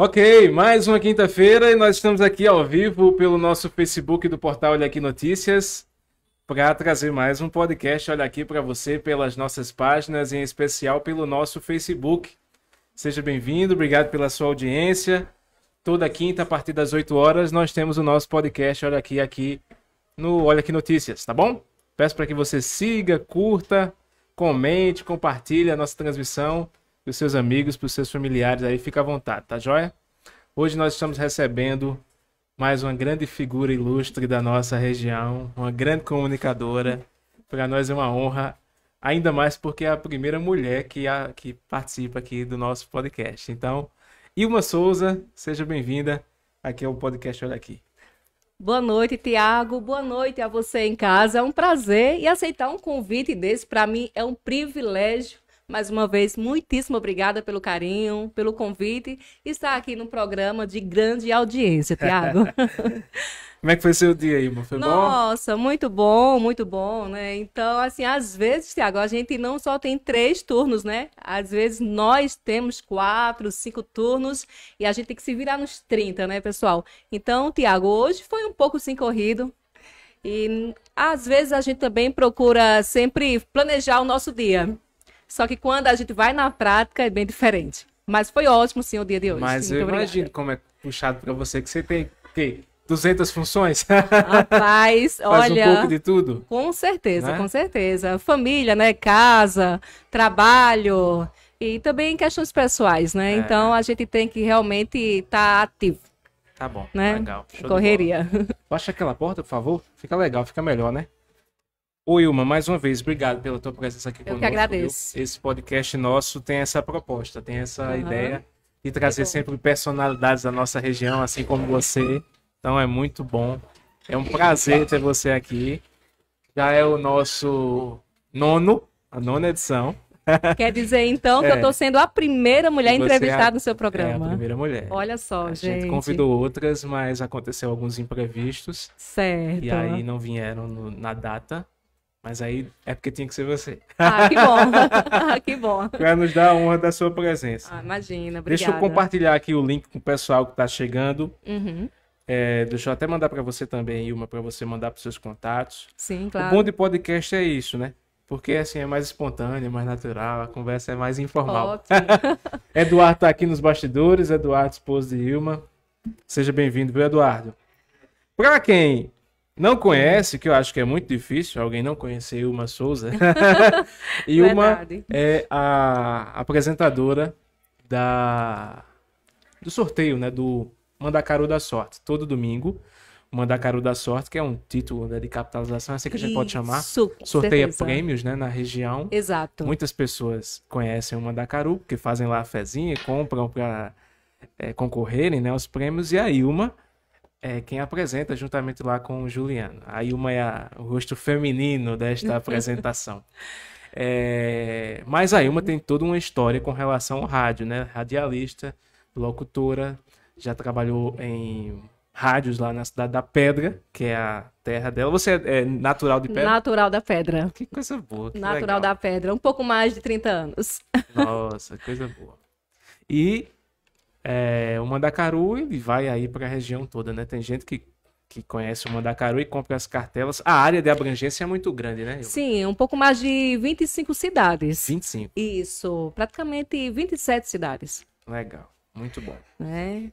Ok, mais uma quinta-feira e nós estamos aqui ao vivo pelo nosso Facebook do portal Olha Aqui Notícias para trazer mais um podcast Olha Aqui para você pelas nossas páginas, em especial pelo nosso Facebook. Seja bem-vindo, obrigado pela sua audiência. Toda quinta, a partir das 8 horas, nós temos o nosso podcast Olha Aqui, aqui no Olha Aqui Notícias, tá bom? Peço para que você siga, curta, comente, compartilhe a nossa transmissão para os seus amigos, para os seus familiares aí, fica à vontade, tá joia? Hoje nós estamos recebendo mais uma grande figura ilustre da nossa região, uma grande comunicadora. Para nós é uma honra, ainda mais porque é a primeira mulher que, a, que participa aqui do nosso podcast. Então, Ilma Souza, seja bem-vinda aqui ao podcast Olha Aqui. Boa noite, Tiago. Boa noite a você em casa. É um prazer e aceitar um convite desse para mim é um privilégio mais uma vez, muitíssimo obrigada pelo carinho, pelo convite e estar aqui no programa de grande audiência, Tiago. Como é que foi seu dia, aí, irmão? Foi Nossa, bom? Nossa, muito bom, muito bom, né? Então, assim, às vezes, Tiago, a gente não só tem três turnos, né? Às vezes nós temos quatro, cinco turnos e a gente tem que se virar nos 30, né, pessoal? Então, Tiago, hoje foi um pouco sem corrido, e às vezes a gente também procura sempre planejar o nosso dia. Só que quando a gente vai na prática é bem diferente. Mas foi ótimo, sim, o dia de hoje. Mas eu imagino como é puxado para você, que você tem que 200 funções? Rapaz, Faz olha. um pouco de tudo? Com certeza, né? com certeza. Família, né? Casa, trabalho e também questões pessoais, né? É. Então a gente tem que realmente estar tá ativo. Tá bom, né? legal. Correria. Baixa aquela porta, por favor. Fica legal, fica melhor, né? O Ilma, mais uma vez, obrigado pela tua presença aqui Eu conosco. Eu que agradeço. Viu? Esse podcast nosso tem essa proposta, tem essa uhum. ideia de trazer sempre personalidades da nossa região, assim como você. Então é muito bom. É um prazer ter você aqui. Já é o nosso nono, a nona edição. Quer dizer, então, que é. eu estou sendo a primeira mulher entrevistada é a, no seu programa. É a primeira mulher. Olha só, a gente. A gente convidou outras, mas aconteceu alguns imprevistos. Certo. E aí não vieram no, na data. Mas aí é porque tinha que ser você. Ah, que bom. Ah, que bom. Para nos dar a honra da sua presença. Ah, imagina, obrigada. Deixa eu compartilhar aqui o link com o pessoal que está chegando. Uhum. É, deixa eu até mandar para você também, Ilma, para você mandar para seus contatos. Sim, claro. O bom de podcast é isso, né? Porque assim é mais espontâneo, é mais natural, a conversa é mais informal. Eduardo está aqui nos bastidores, Eduardo, esposo de Ilma. Seja bem-vindo, viu, Eduardo? Para quem não conhece, que eu acho que é muito difícil alguém não conhecer Ilma Souza. Ilma é a apresentadora da do sorteio, né, do Mandacaru da Sorte, todo domingo. Mandacaru da Sorte, que é um título né, de capitalização, é assim que a gente pode chamar. Sorteia certeza. prêmios né, na região. Exato. Muitas pessoas conhecem o Mandacaru, porque fazem lá a fezinha, compram para é, concorrerem né, aos prêmios. E a Ilma, é quem apresenta juntamente lá com o Juliano. É a Ilma é o rosto feminino desta apresentação. É, mas a Ilma tem toda uma história com relação ao rádio, né? Radialista, locutora, já trabalhou em rádios lá na cidade da Pedra, que é a terra dela. Você é, é natural de Pedra? Natural da Pedra. Que coisa boa. Que natural legal. da Pedra, um pouco mais de 30 anos. Nossa, coisa boa. E é, o mandacaru ele vai aí para a região toda, né? Tem gente que que conhece o Mandacaru e compra as cartelas. A área de abrangência é muito grande, né? Sim, um pouco mais de 25 cidades. 25. Isso, praticamente 27 cidades. Legal, muito bom. É.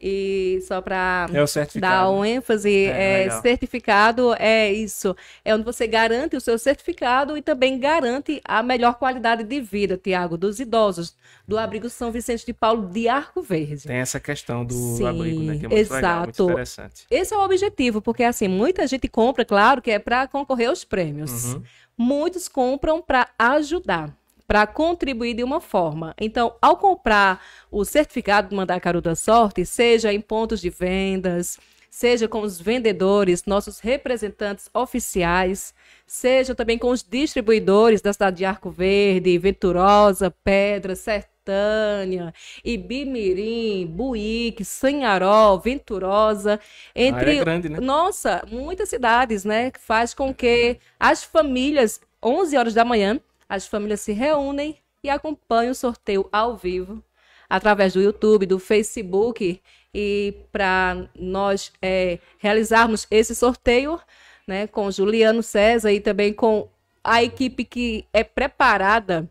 E só para é dar um ênfase, é, é certificado é isso. É onde você garante o seu certificado e também garante a melhor qualidade de vida, Tiago, dos idosos, do abrigo São Vicente de Paulo de Arco Verde. Tem essa questão do Sim, abrigo, né? Que é muito exato. Legal, muito interessante. Esse é o objetivo, porque assim, muita gente compra, claro, que é para concorrer aos prêmios. Uhum. Muitos compram para ajudar para contribuir de uma forma. Então, ao comprar o certificado de Mandacaru da Sorte, seja em pontos de vendas, seja com os vendedores, nossos representantes oficiais, seja também com os distribuidores da cidade de Arco Verde, Venturosa, Pedra, Sertânia, Ibimirim, Buíque, Sanharó, Venturosa, ah, é entre é grande, né? nossa, muitas cidades, né, que faz com que as famílias 11 horas da manhã as famílias se reúnem e acompanham o sorteio ao vivo através do YouTube, do Facebook e para nós é, realizarmos esse sorteio, né, com Juliano César e também com a equipe que é preparada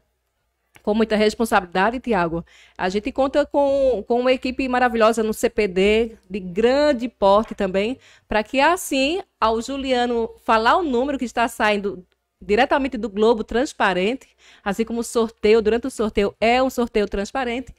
com muita responsabilidade, Tiago. A gente conta com, com uma equipe maravilhosa no CPD, de grande porte também, para que assim, ao Juliano falar o número que está saindo diretamente do Globo transparente, assim como o sorteio, durante o sorteio é um sorteio transparente.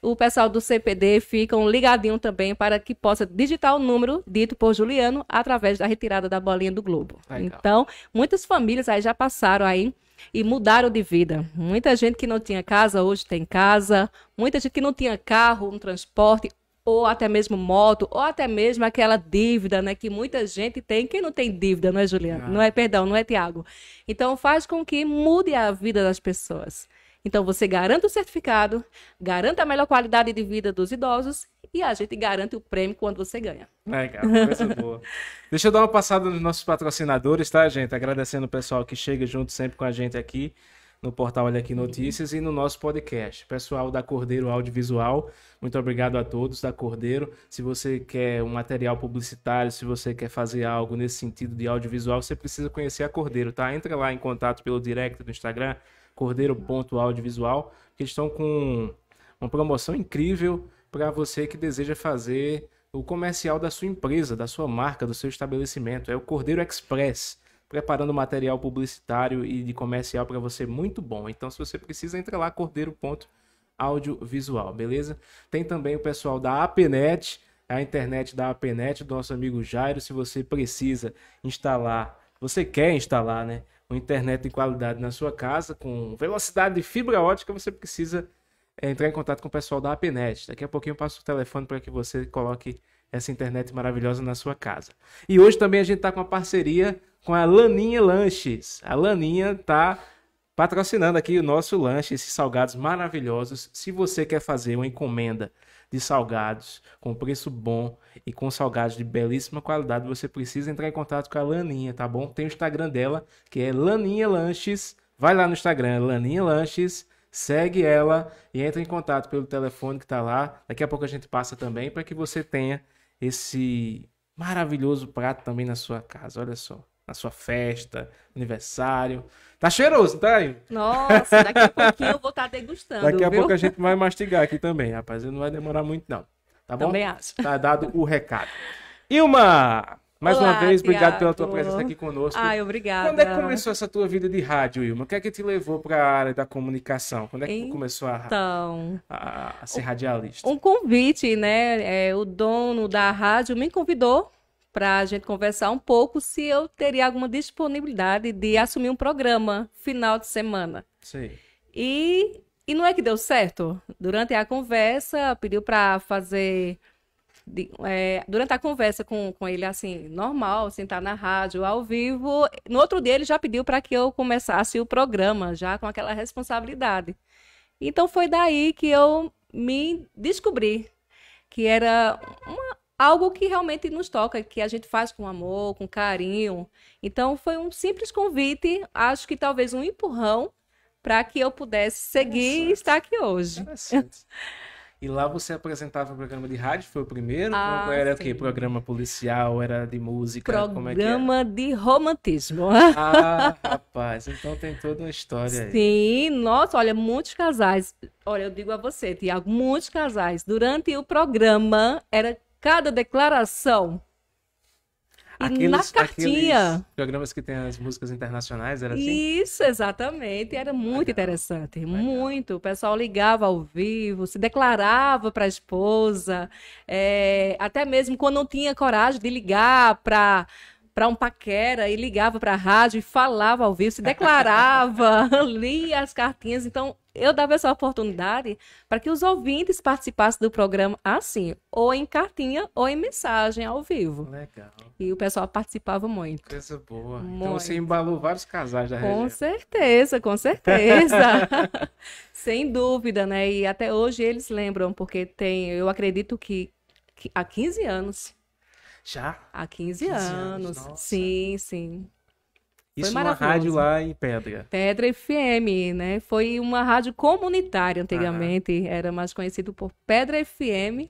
O pessoal do CPD ficam ligadinho também para que possa digitar o número dito por Juliano através da retirada da bolinha do Globo. Legal. Então, muitas famílias aí já passaram aí e mudaram de vida. Muita gente que não tinha casa hoje tem casa, muita gente que não tinha carro, um transporte, ou até mesmo moto, ou até mesmo aquela dívida, né, que muita gente tem, quem não tem dívida, não é Juliana? Ah. Não é, perdão, não é Tiago. Então faz com que mude a vida das pessoas. Então você garanta o certificado, garanta a melhor qualidade de vida dos idosos e a gente garante o prêmio quando você ganha. Legal, coisa boa. Deixa eu dar uma passada nos nossos patrocinadores, tá, gente? Agradecendo o pessoal que chega junto sempre com a gente aqui no portal Olha Aqui Notícias e no nosso podcast. Pessoal da Cordeiro Audiovisual, muito obrigado a todos da Cordeiro. Se você quer um material publicitário, se você quer fazer algo nesse sentido de audiovisual, você precisa conhecer a Cordeiro, tá? Entra lá em contato pelo direct do Instagram, cordeiro.audiovisual, que estão com uma promoção incrível para você que deseja fazer o comercial da sua empresa, da sua marca, do seu estabelecimento. É o Cordeiro Express preparando material publicitário e de comercial para você muito bom. Então, se você precisa, entre lá, cordeiro.audiovisual, beleza? Tem também o pessoal da APNet, a internet da APNet, do nosso amigo Jairo. Se você precisa instalar, você quer instalar, né? Uma internet de qualidade na sua casa, com velocidade de fibra ótica, você precisa é, entrar em contato com o pessoal da APNet. Daqui a pouquinho eu passo o telefone para que você coloque essa internet maravilhosa na sua casa. E hoje também a gente está com uma parceria com a Laninha Lanches. A Laninha tá patrocinando aqui o nosso lanche, esses salgados maravilhosos. Se você quer fazer uma encomenda de salgados com preço bom e com salgados de belíssima qualidade, você precisa entrar em contato com a Laninha, tá bom? Tem o Instagram dela, que é Laninha Lanches. Vai lá no Instagram, Laninha Lanches, segue ela e entra em contato pelo telefone que tá lá. Daqui a pouco a gente passa também para que você tenha esse maravilhoso prato também na sua casa. Olha só na sua festa, aniversário. Tá cheiroso, tá aí? Nossa, daqui a pouquinho eu vou estar tá degustando. Daqui a viu? pouco a gente vai mastigar aqui também, rapaz. Não vai demorar muito, não. Tá bom? Também acho. Tá dado o recado. Ilma! Mais Olá, uma vez, Thiago. obrigado pela tua presença aqui conosco. Ai, obrigada. Quando é que começou essa tua vida de rádio, Ilma? O que é que te levou para a área da comunicação? Quando é que então, começou a, a, a ser um, radialista? Um convite, né? É, o dono da rádio me convidou para a gente conversar um pouco se eu teria alguma disponibilidade de assumir um programa final de semana. Sim. E, e não é que deu certo. Durante a conversa, pediu para fazer. De, é, durante a conversa com, com ele, assim, normal, sentar na rádio, ao vivo. No outro dia, ele já pediu para que eu começasse o programa, já com aquela responsabilidade. Então, foi daí que eu me descobri que era uma, algo que realmente nos toca, que a gente faz com amor, com carinho. Então, foi um simples convite, acho que talvez um empurrão para que eu pudesse seguir e estar aqui hoje. E lá você apresentava um programa de rádio, foi o primeiro? Ah, era sim. o quê? Programa policial, era de música? É programa é de romantismo. Ah, rapaz, então tem toda uma história Sim, aí. nossa, olha, muitos casais, olha, eu digo a você, Tiago, muitos casais, durante o programa, era cada declaração. E aqueles, na cartinha. Aqueles programas que tem as músicas internacionais, era assim? Isso, exatamente. Era muito Legal. interessante, Legal. muito. O pessoal ligava ao vivo, se declarava para a esposa, é, até mesmo quando não tinha coragem de ligar para para um paquera e ligava para a rádio e falava ao vivo, se declarava, lia as cartinhas. Então, eu dava essa oportunidade para que os ouvintes participassem do programa assim, ou em cartinha ou em mensagem ao vivo. Legal. E o pessoal participava muito. Coisa boa. Muito. Então você embalou vários casais da região. Com certeza, com certeza. Sem dúvida, né? E até hoje eles lembram, porque tem, eu acredito que, que há 15 anos. Já? Há 15, 15 anos. anos sim, sim. Isso foi numa rádio lá em Pedra. Pedra FM, né? Foi uma rádio comunitária antigamente, ah. era mais conhecido por Pedra FM.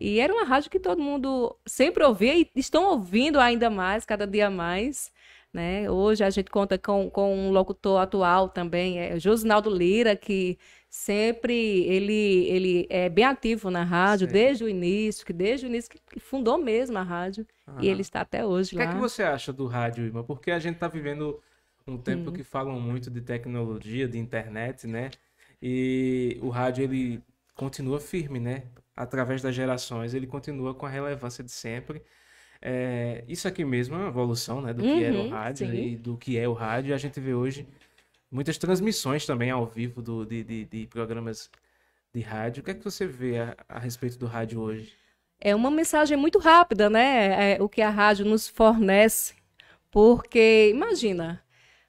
E era uma rádio que todo mundo sempre ouvia e estão ouvindo ainda mais, cada dia mais. Né? Hoje a gente conta com, com um locutor atual também, é Josinaldo Lira, que sempre ele, ele é bem ativo na rádio, Sim. desde o início, que desde o início que fundou mesmo a rádio. Uhum. E ele está até hoje lá. O que, é que você acha do rádio, Ima? Porque a gente está vivendo um tempo hum. que falam muito de tecnologia, de internet, né? E o rádio, ele continua firme, né? Através das gerações, ele continua com a relevância de sempre. É, isso aqui mesmo é uma evolução né, do uhum, que era o uhum, rádio sim. e do que é o rádio. A gente vê hoje muitas transmissões também ao vivo do, de, de, de programas de rádio. O que é que você vê a, a respeito do rádio hoje? É uma mensagem muito rápida, né? É, é, o que a rádio nos fornece. Porque, imagina,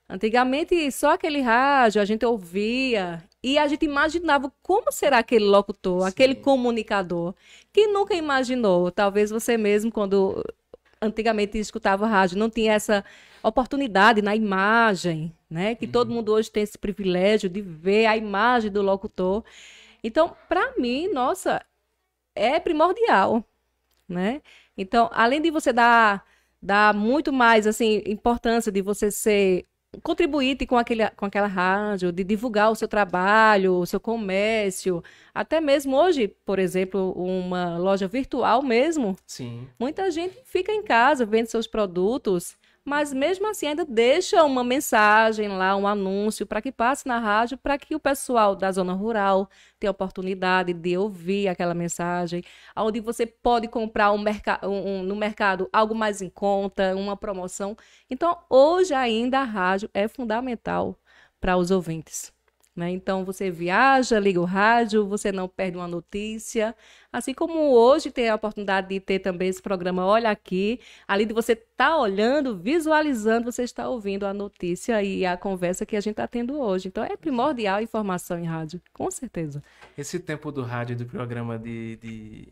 antigamente só aquele rádio a gente ouvia e a gente imaginava como será aquele locutor, Sim. aquele comunicador, que nunca imaginou. Talvez você mesmo, quando antigamente escutava rádio, não tinha essa oportunidade na imagem, né? Que uhum. todo mundo hoje tem esse privilégio de ver a imagem do locutor. Então, para mim, nossa, é primordial, né? Então, além de você dar, dar muito mais, assim, importância de você ser contribuir com, aquele, com aquela rádio, de divulgar o seu trabalho, o seu comércio, até mesmo hoje, por exemplo, uma loja virtual mesmo. Sim. Muita gente fica em casa vendo seus produtos mas mesmo assim ainda deixa uma mensagem lá, um anúncio para que passe na rádio, para que o pessoal da zona rural tenha oportunidade de ouvir aquela mensagem, onde você pode comprar um um, um, no mercado algo mais em conta, uma promoção. Então, hoje ainda a rádio é fundamental para os ouvintes. Né? Então, você viaja, liga o rádio, você não perde uma notícia. Assim como hoje tem a oportunidade de ter também esse programa Olha Aqui, além de você estar tá olhando, visualizando, você está ouvindo a notícia e a conversa que a gente está tendo hoje. Então, é primordial a informação em rádio, com certeza. Esse tempo do rádio, do programa de... de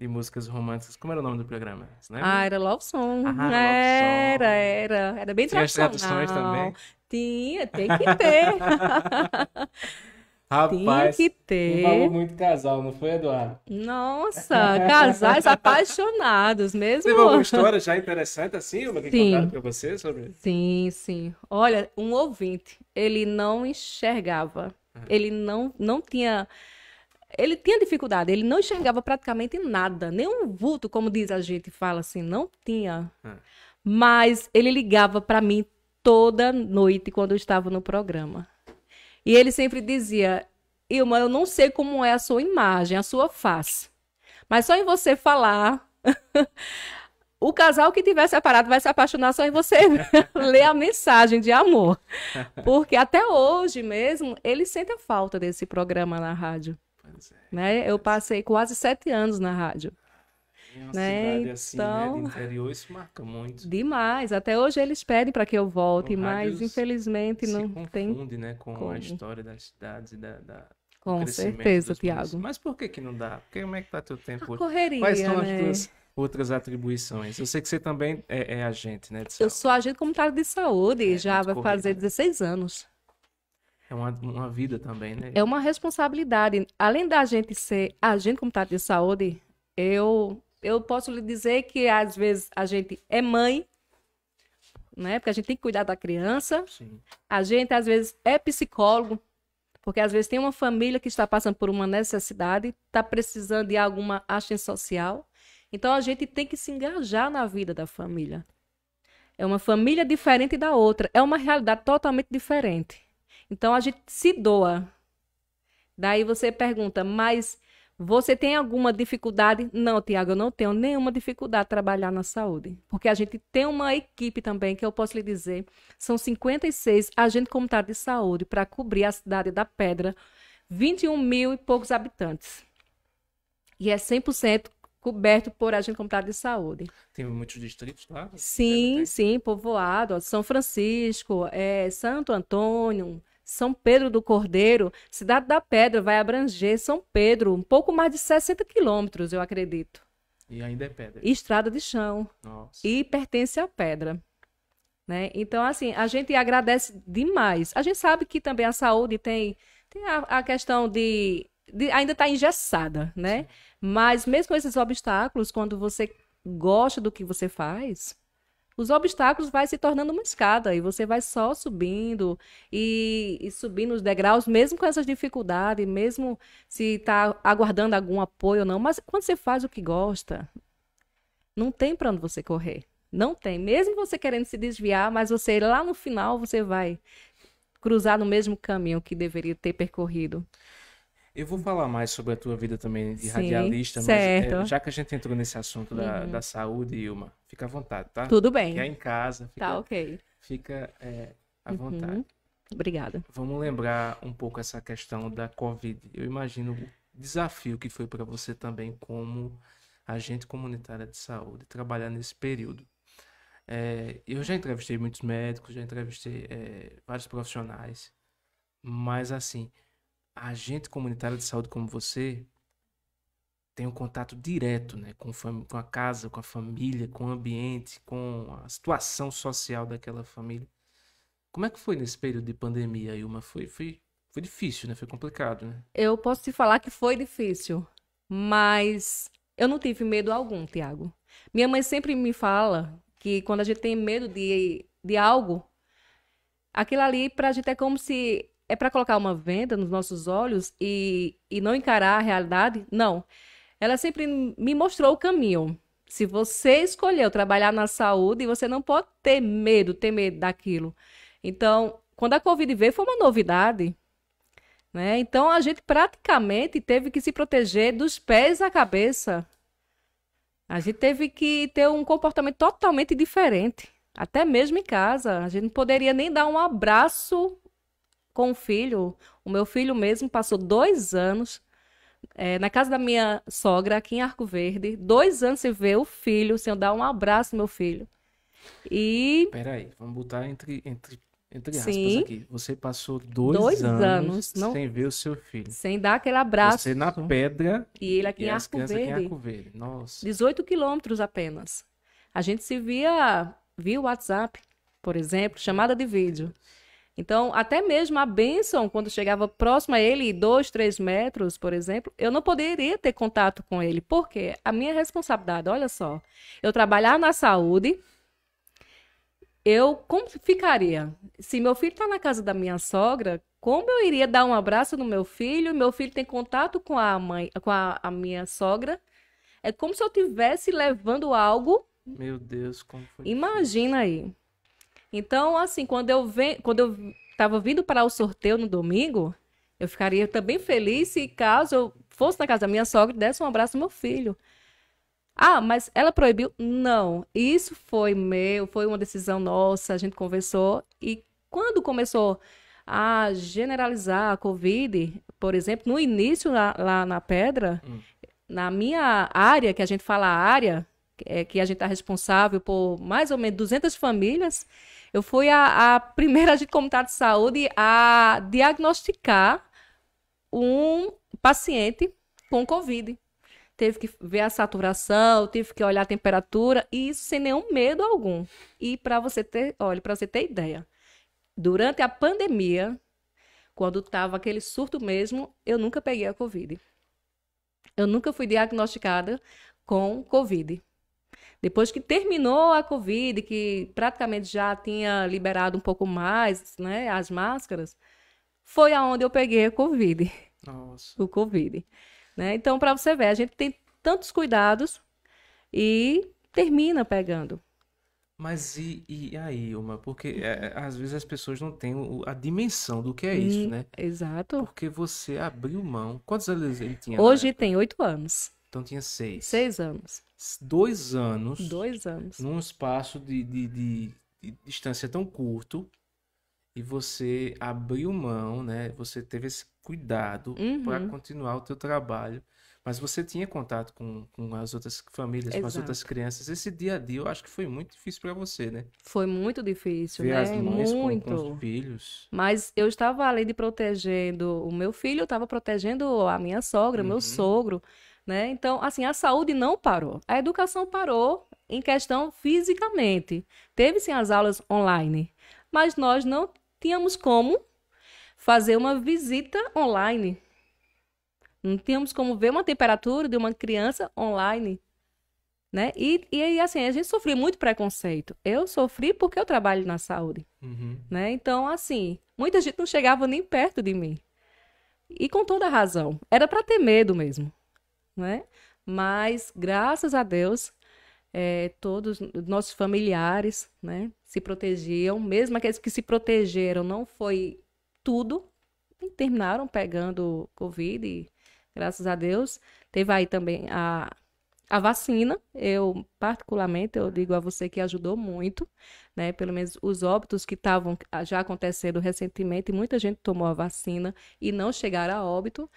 de músicas românticas. Como era o nome do programa? Ah, era Love Song. Ah, era, Love Song. era, era. Era bem tradicional. Tinha as traduções também? Tinha, tem que ter. Rapaz, tem que ter. Falou muito casal, não foi, Eduardo? Nossa, casais apaixonados mesmo. Teve alguma história já interessante assim, uma que contaram para você sobre? Sim, sim. Olha, um ouvinte, ele não enxergava. Ele não, não tinha ele tinha dificuldade, ele não enxergava praticamente nada, nenhum vulto, como diz a gente fala assim, não tinha. Mas ele ligava para mim toda noite quando eu estava no programa. E ele sempre dizia: Ilma, eu não sei como é a sua imagem, a sua face, mas só em você falar. o casal que tiver separado vai se apaixonar só em você ler a mensagem de amor. Porque até hoje mesmo, ele sente a falta desse programa na rádio. É, né? Eu é. passei quase sete anos na rádio. Uma né? cidade então, assim, né, então, interior, isso marca muito. Demais. Até hoje eles pedem para que eu volte, então, mas infelizmente não tem tem. confunde, né, com como. a história das cidades e da, da... Com certeza, Tiago. Mas por que que não dá? Porque como é que tá teu tempo? A correria, Quais são né? as tuas outras atribuições? Eu sei que você também é, é agente, né? Eu sou agente comunitário de saúde, é, já vai fazer 16 né? anos. É uma, uma vida também, né? É uma responsabilidade. Além da gente ser agente comunitário de saúde, eu eu posso lhe dizer que às vezes a gente é mãe, né? Porque a gente tem que cuidar da criança. Sim. A gente às vezes é psicólogo, porque às vezes tem uma família que está passando por uma necessidade, está precisando de alguma ação social. Então a gente tem que se engajar na vida da família. É uma família diferente da outra, é uma realidade totalmente diferente. Então a gente se doa. Daí você pergunta, mas você tem alguma dificuldade? Não, Tiago, eu não tenho nenhuma dificuldade de trabalhar na saúde. Porque a gente tem uma equipe também, que eu posso lhe dizer, são 56 agentes comunitários de saúde para cobrir a cidade da Pedra, 21 mil e poucos habitantes. E é 100% coberto por agente comunitário de saúde. Tem muitos distritos lá? Sim, sim, povoado. São Francisco, é, Santo Antônio, são Pedro do Cordeiro, Cidade da Pedra, vai abranger São Pedro, um pouco mais de 60 quilômetros, eu acredito. E ainda é pedra. E estrada de chão. Nossa. E pertence à pedra. Né? Então, assim, a gente agradece demais. A gente sabe que também a saúde tem, tem a, a questão de, de ainda está engessada, né? Sim. Mas mesmo esses obstáculos, quando você gosta do que você faz, os obstáculos vai se tornando uma escada e você vai só subindo e, e subindo os degraus, mesmo com essas dificuldades, mesmo se está aguardando algum apoio ou não. Mas quando você faz o que gosta, não tem para onde você correr. Não tem. Mesmo você querendo se desviar, mas você lá no final você vai cruzar no mesmo caminho que deveria ter percorrido. Eu vou falar mais sobre a tua vida também de Sim, radialista, certo. mas é, já que a gente entrou nesse assunto da, uhum. da saúde, Ilma, fica à vontade, tá? Tudo bem. Que é em casa. Fica, tá, ok. Fica é, à uhum. vontade. Uhum. Obrigada. Vamos lembrar um pouco essa questão da Covid. Eu imagino o desafio que foi para você também como agente comunitária de saúde, trabalhar nesse período. É, eu já entrevistei muitos médicos, já entrevistei é, vários profissionais, mas assim, a agente comunitária de saúde como você tem um contato direto né, com, com a casa, com a família, com o ambiente, com a situação social daquela família. Como é que foi nesse período de pandemia, Ilma? Foi, foi, foi difícil, né? Foi complicado, né? Eu posso te falar que foi difícil, mas eu não tive medo algum, Tiago. Minha mãe sempre me fala que quando a gente tem medo de, de algo, aquilo ali pra gente é como se é para colocar uma venda nos nossos olhos e, e não encarar a realidade? Não. Ela sempre me mostrou o caminho. Se você escolheu trabalhar na saúde, você não pode ter medo, ter medo daquilo. Então, quando a Covid veio, foi uma novidade. Né? Então, a gente praticamente teve que se proteger dos pés à cabeça. A gente teve que ter um comportamento totalmente diferente. Até mesmo em casa. A gente não poderia nem dar um abraço com o filho. O meu filho mesmo passou dois anos é, na casa da minha sogra, aqui em Arco Verde. Dois anos sem ver o filho, sem eu dar um abraço no meu filho. E. Peraí, vamos botar entre, entre, entre aspas Sim. aqui. Você passou dois, dois anos, anos não... sem ver o seu filho. Sem dar aquele abraço. Você na pedra. E ele aqui, e em, Arco Verde, aqui em Arco Verde. Nossa. 18 quilômetros apenas. A gente se via via WhatsApp, por exemplo, chamada de vídeo. Então, até mesmo a bênção, quando chegava próximo a ele, dois, três metros, por exemplo, eu não poderia ter contato com ele. Por quê? A minha responsabilidade, olha só, eu trabalhar na saúde, eu como ficaria? Se meu filho está na casa da minha sogra, como eu iria dar um abraço no meu filho? Meu filho tem contato com a mãe, com a, a minha sogra. É como se eu tivesse levando algo. Meu Deus, como foi? Imagina aí. Então, assim, quando eu venho, quando eu estava vindo para o sorteio no domingo, eu ficaria também feliz se caso eu fosse na casa da minha sogra e desse um abraço ao meu filho. Ah, mas ela proibiu? Não. Isso foi meu, foi uma decisão nossa, a gente conversou. E quando começou a generalizar a Covid, por exemplo, no início lá, lá na pedra, hum. na minha área, que a gente fala área, é, que a gente está responsável por mais ou menos 200 famílias, eu fui a, a primeira de comunidade de saúde a diagnosticar um paciente com Covid. Teve que ver a saturação, teve que olhar a temperatura, e isso sem nenhum medo algum. E para você ter, olha, para você ter ideia, durante a pandemia, quando estava aquele surto mesmo, eu nunca peguei a Covid. Eu nunca fui diagnosticada com Covid. Depois que terminou a Covid, que praticamente já tinha liberado um pouco mais né, as máscaras, foi aonde eu peguei a Covid. Nossa. O Covid. Né? Então, para você ver, a gente tem tantos cuidados e termina pegando. Mas e, e aí, uma? Porque é, é, às vezes as pessoas não têm a dimensão do que é isso, hum, né? Exato. Porque você abriu mão. Quantos anos ele tinha? Hoje tem oito anos. Então tinha seis. Seis anos. Dois anos. Dois anos. Num espaço de, de, de, de distância tão curto. E você abriu mão, né? Você teve esse cuidado uhum. para continuar o teu trabalho. Mas você tinha contato com, com as outras famílias, Exato. com as outras crianças. Esse dia a dia eu acho que foi muito difícil para você, né? Foi muito difícil, Ver né? As mães muito. Com, com os filhos. Mas eu estava além de protegendo o meu filho, eu estava protegendo a minha sogra, uhum. meu sogro. Né? Então, assim, a saúde não parou. A educação parou em questão fisicamente. Teve sim as aulas online, mas nós não tínhamos como fazer uma visita online. Não tínhamos como ver uma temperatura de uma criança online. Né? E, e assim, a gente sofria muito preconceito. Eu sofri porque eu trabalho na saúde. Uhum. Né? Então, assim, muita gente não chegava nem perto de mim. E com toda razão. Era para ter medo mesmo né? Mas, graças a Deus, é, todos nossos familiares né, se protegiam, mesmo aqueles que se protegeram, não foi tudo, e terminaram pegando Covid, e, graças a Deus. Teve aí também a, a vacina, eu particularmente, eu digo a você que ajudou muito, né? Pelo menos os óbitos que estavam já acontecendo recentemente, muita gente tomou a vacina e não chegaram a óbito.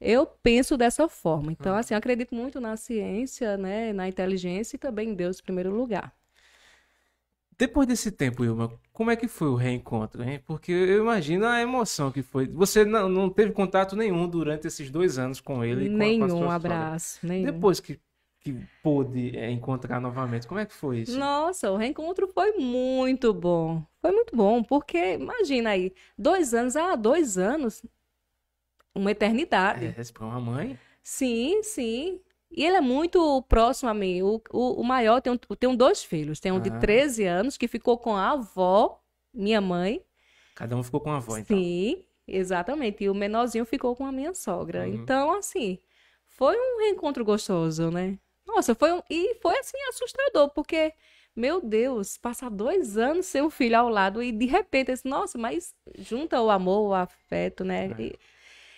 Eu penso dessa forma. Então, uhum. assim, eu acredito muito na ciência, né, na inteligência e também em Deus em primeiro lugar. Depois desse tempo, Ilma, como é que foi o reencontro? Hein? Porque eu imagino a emoção que foi. Você não, não teve contato nenhum durante esses dois anos com ele? Nenhum com a, abraço. Nenhum. Depois que, que pôde é, encontrar novamente, como é que foi isso? Nossa, o reencontro foi muito bom. Foi muito bom, porque imagina aí, dois anos, ah, dois anos, uma eternidade. É, para uma mãe? Sim, sim. E ele é muito próximo a mim. O, o, o maior, tem tenho dois filhos. Tem um ah. de 13 anos, que ficou com a avó, minha mãe. Cada um ficou com a avó, então. Sim, exatamente. E o menorzinho ficou com a minha sogra. Uhum. Então, assim, foi um reencontro gostoso, né? Nossa, foi um... E foi, assim, assustador, porque... Meu Deus, passar dois anos sem um filho ao lado e de repente, assim, nossa, mas junta o amor, o afeto, né? É. E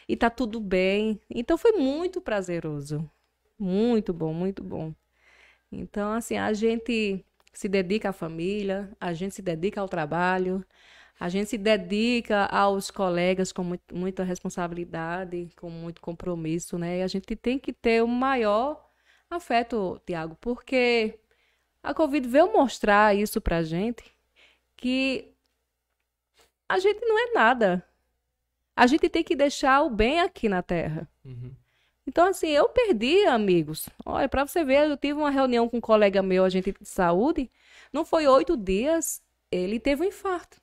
e tá tudo bem. Então foi muito prazeroso. Muito bom, muito bom. Então, assim, a gente se dedica à família, a gente se dedica ao trabalho, a gente se dedica aos colegas com muito, muita responsabilidade, com muito compromisso, né? E a gente tem que ter o um maior afeto, Tiago, porque a Covid veio mostrar isso pra gente, que a gente não é nada a gente tem que deixar o bem aqui na terra. Uhum. Então, assim, eu perdi amigos. Olha, para você ver, eu tive uma reunião com um colega meu, agente de saúde. Não foi oito dias, ele teve um infarto.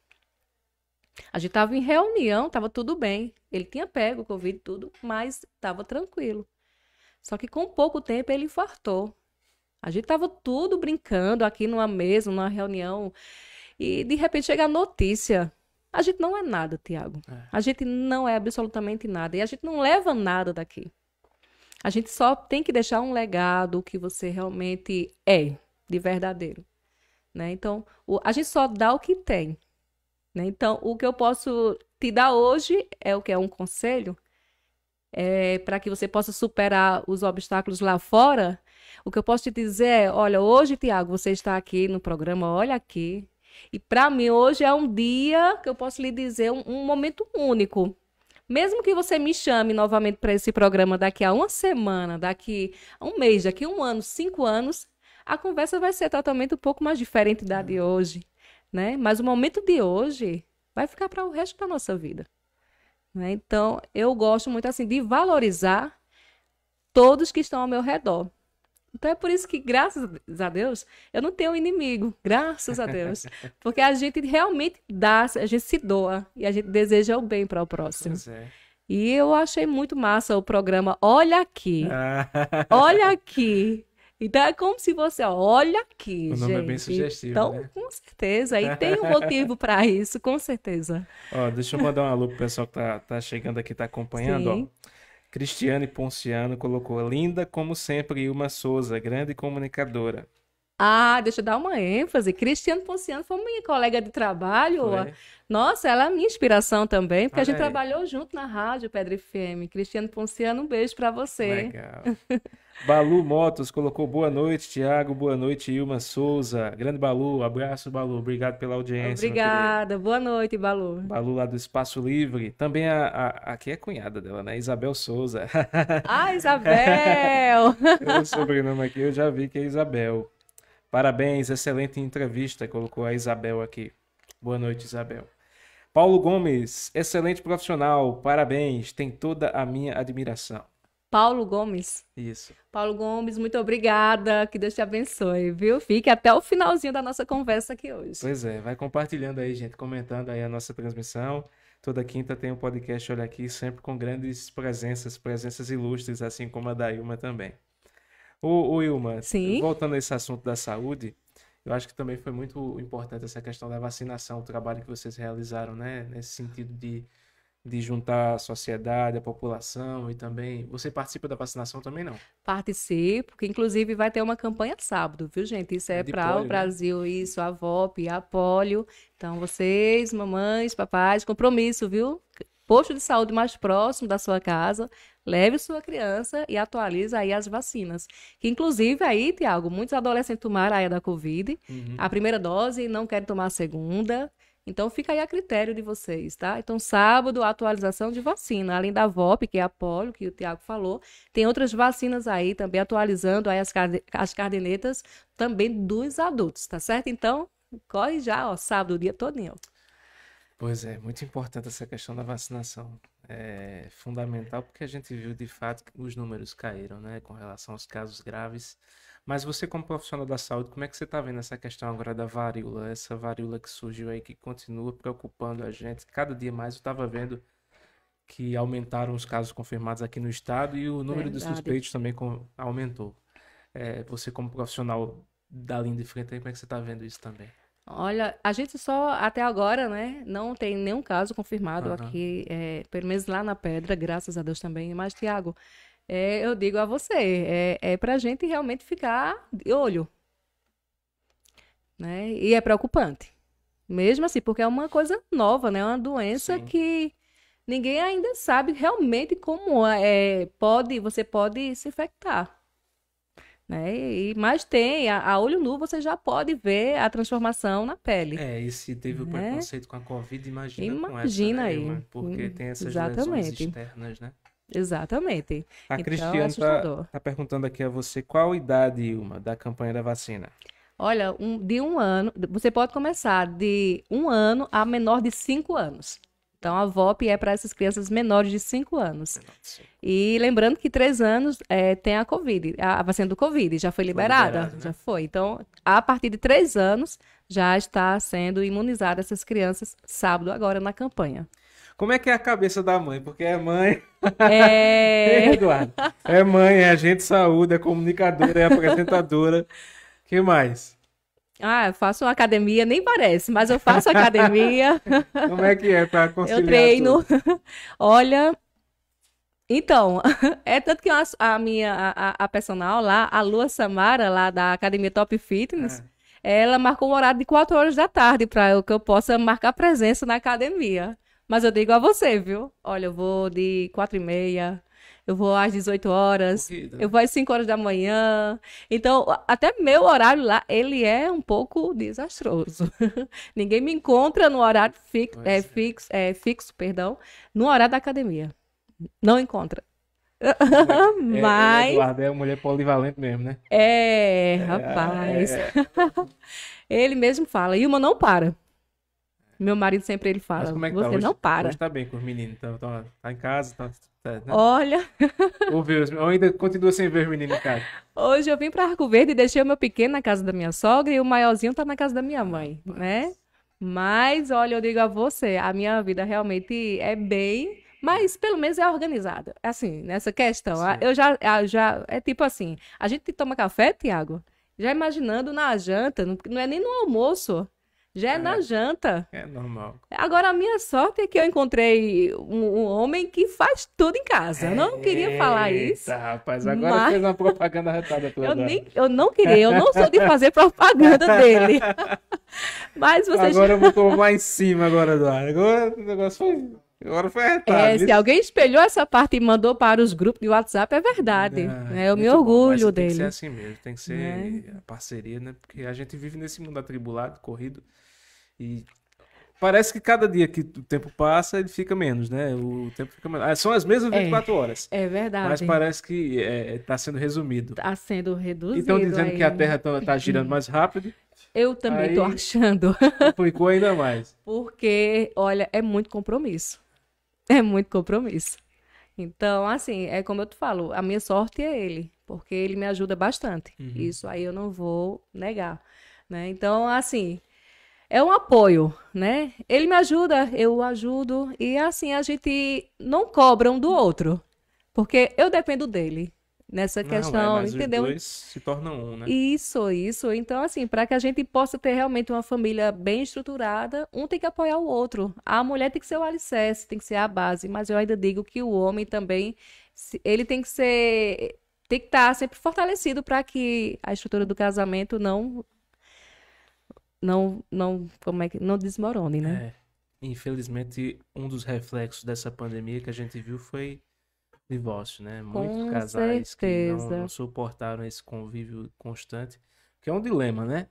A gente estava em reunião, estava tudo bem. Ele tinha pego o Covid tudo, mas estava tranquilo. Só que com pouco tempo ele infartou. A gente estava tudo brincando aqui numa mesa, numa reunião. E de repente chega a notícia. A gente não é nada, Tiago. É. A gente não é absolutamente nada. E a gente não leva nada daqui. A gente só tem que deixar um legado que você realmente é, de verdadeiro. Né? Então, o, a gente só dá o que tem. Né? Então, o que eu posso te dar hoje é o que é um conselho é, para que você possa superar os obstáculos lá fora. O que eu posso te dizer é, olha, hoje, Tiago, você está aqui no programa, olha aqui, e para mim, hoje é um dia que eu posso lhe dizer um, um momento único. Mesmo que você me chame novamente para esse programa daqui a uma semana, daqui a um mês, daqui a um ano, cinco anos, a conversa vai ser totalmente um pouco mais diferente da de hoje, né? Mas o momento de hoje vai ficar para o resto da nossa vida. Né? Então, eu gosto muito assim de valorizar todos que estão ao meu redor. Então é por isso que, graças a Deus, eu não tenho inimigo, graças a Deus. Porque a gente realmente dá, a gente se doa e a gente deseja o bem para o próximo. Pois é. E eu achei muito massa o programa Olha Aqui. Ah. olha aqui. Então é como se você ó, olha aqui. O nome gente. é bem sugestivo. Então, né? com certeza. E tem um motivo para isso, com certeza. Ó, deixa eu mandar um alô pro pessoal que tá, tá chegando aqui, tá acompanhando. Sim. Ó. Cristiane Ponciano colocou linda como sempre Ilma Souza, grande comunicadora. Ah, deixa eu dar uma ênfase. Cristiane Ponciano foi minha colega de trabalho. Nossa, ela é minha inspiração também, porque Olha a gente aí. trabalhou junto na rádio Pedro FM. Cristiane Ponciano, um beijo para você. Legal. Balu Motos colocou boa noite, Tiago. Boa noite, Ilma Souza. Grande Balu, abraço, Balu. Obrigado pela audiência. Obrigada, boa noite, Balu. Balu lá do Espaço Livre. Também a, a aqui é cunhada dela, né? Isabel Souza. Ah, Isabel! o sobrenome aqui eu já vi que é Isabel. Parabéns, excelente entrevista, colocou a Isabel aqui. Boa noite, Isabel. Paulo Gomes, excelente profissional, parabéns, tem toda a minha admiração. Paulo Gomes. Isso. Paulo Gomes, muito obrigada. Que Deus te abençoe, viu? Fique até o finalzinho da nossa conversa aqui hoje. Pois é, vai compartilhando aí, gente, comentando aí a nossa transmissão. Toda quinta tem um podcast Olha Aqui, sempre com grandes presenças, presenças ilustres, assim como a da Ilma também. O, o Ilma, Sim? voltando a esse assunto da saúde, eu acho que também foi muito importante essa questão da vacinação, o trabalho que vocês realizaram, né? Nesse sentido de de juntar a sociedade, a população e também. Você participa da vacinação também não? Participo, porque inclusive vai ter uma campanha sábado, viu, gente? Isso é para o né? Brasil, né? isso, a VOP, a polio. Então, vocês, mamães, papais, compromisso, viu? Posto de saúde mais próximo da sua casa, leve sua criança e atualize aí as vacinas. Que inclusive aí, Tiago, muitos adolescentes tomaram a da Covid, uhum. a primeira dose e não querem tomar a segunda. Então fica aí a critério de vocês, tá? Então sábado atualização de vacina, além da VOP, que é a polio, que o Tiago falou, tem outras vacinas aí também atualizando aí as, card as cardenetas também dos adultos, tá certo? Então corre já, ó, sábado o dia todinho. Pois é, muito importante essa questão da vacinação. É fundamental porque a gente viu de fato que os números caíram, né, com relação aos casos graves. Mas você, como profissional da saúde, como é que você está vendo essa questão agora da varíola? Essa varíola que surgiu aí, que continua preocupando a gente. Cada dia mais eu estava vendo que aumentaram os casos confirmados aqui no estado e o número Verdade. de suspeitos também aumentou. É, você, como profissional da linha de frente, aí, como é que você está vendo isso também? Olha, a gente só até agora, né, não tem nenhum caso confirmado uhum. aqui, é, pelo menos lá na Pedra, graças a Deus também. Mas, Tiago, é, eu digo a você, é, é para a gente realmente ficar de olho. Né? E é preocupante. Mesmo assim, porque é uma coisa nova, né? É uma doença Sim. que ninguém ainda sabe realmente como é, é pode, você pode se infectar. Né? E, mas tem, a, a, olho nu você já pode ver a transformação na pele. É, e se teve né? o preconceito com a Covid, imagina, imagina com essa, né, aí. Né, Porque tem essas Exatamente. lesões externas, né? Exatamente. A então, é Cristiane está tá perguntando aqui a você qual a idade, Ilma, da campanha da vacina? Olha, um, de um ano, você pode começar de um ano a menor de cinco anos. Então, a VOP é para essas crianças menores de 5 anos. E lembrando que 3 anos é, tem a Covid, a, vacina do Covid já foi liberada, foi né? já foi. Então, a partir de 3 anos, já está sendo imunizada essas crianças sábado agora na campanha. Como é que é a cabeça da mãe? Porque é mãe. É. Eduardo. É mãe, é agente de saúde, é comunicadora, é apresentadora. que mais? Ah, eu faço academia, nem parece, mas eu faço academia. Como é que é para conseguir? Eu treino. Tudo? Olha, então, é tanto que a minha a, a personal lá, a Lua Samara, lá da Academia Top Fitness, é. ela marcou um horário de 4 horas da tarde para eu que eu possa marcar presença na academia. Mas eu digo a você, viu? Olha, eu vou de quatro e meia, eu vou às 18 horas, Corrida. eu vou às 5 horas da manhã. Então, até meu horário lá, ele é um pouco desastroso. Ninguém me encontra no horário fixo, é, é. fixo, é, fixo, perdão, no horário da academia. Não encontra. É, é, é Mas... Eduardo é uma mulher polivalente mesmo, né? É, rapaz. Ele mesmo fala, Ilma não para. Meu marido sempre ele fala, é tá você tá? hoje, para. Hoje tá bem com os meninos, tá, tá, tá em casa, tá... tá né? Olha... Ouviu, eu ainda continua sem ver os meninos em casa. Hoje eu vim para Arco Verde e deixei o meu pequeno na casa da minha sogra e o maiorzinho tá na casa da minha mãe, ah, né? Mas, olha, eu digo a você, a minha vida realmente é bem... Mas pelo menos é organizada. É assim, nessa questão. Sim. Eu já, já. É tipo assim: a gente toma café, Tiago, já imaginando na janta, não é nem no almoço. Já é, é, na janta. É normal. Agora, a minha sorte é que eu encontrei um, um homem que faz tudo em casa. Eu não queria falar isso. rapaz, agora mas... fez uma propaganda retada pela eu, nem, eu não queria, eu não sou de fazer propaganda dele. mas vocês. Agora eu vou tomar em cima agora, Eduardo. Agora o negócio foi... Agora foi retado. É, se alguém espelhou essa parte e mandou para os grupos de WhatsApp, é verdade. É, é eu me orgulho bom, dele. Tem que ser assim mesmo, tem que ser é. a parceria, né? Porque a gente vive nesse mundo atribulado, corrido. E parece que cada dia que o tempo passa, ele fica menos, né? O tempo fica menos. Ah, são as mesmas 24 é, horas. É verdade. Mas parece que está é, é tá sendo resumido. Está sendo reduzido. Então dizendo aí, que a Terra está né? tá girando mais rápido. Eu também estou achando. Ficou ainda mais. Porque, olha, é muito compromisso. É muito compromisso. Então, assim, é como eu te falo, a minha sorte é ele, porque ele me ajuda bastante. Uhum. Isso aí eu não vou negar. Né? Então, assim, é um apoio, né? Ele me ajuda, eu o ajudo e assim a gente não cobra um do outro, porque eu dependo dele nessa não, é, questão, é, mas entendeu? Os dois se tornam um, né? Isso, isso. Então assim, para que a gente possa ter realmente uma família bem estruturada, um tem que apoiar o outro. A mulher tem que ser o alicerce, tem que ser a base, mas eu ainda digo que o homem também ele tem que ser tem que estar tá sempre fortalecido para que a estrutura do casamento não não, não, como é que, não desmorone, né? É. Infelizmente, um dos reflexos dessa pandemia que a gente viu foi divórcio, né? Muitos casais certeza. que não, não, suportaram esse convívio constante, que é um dilema, né?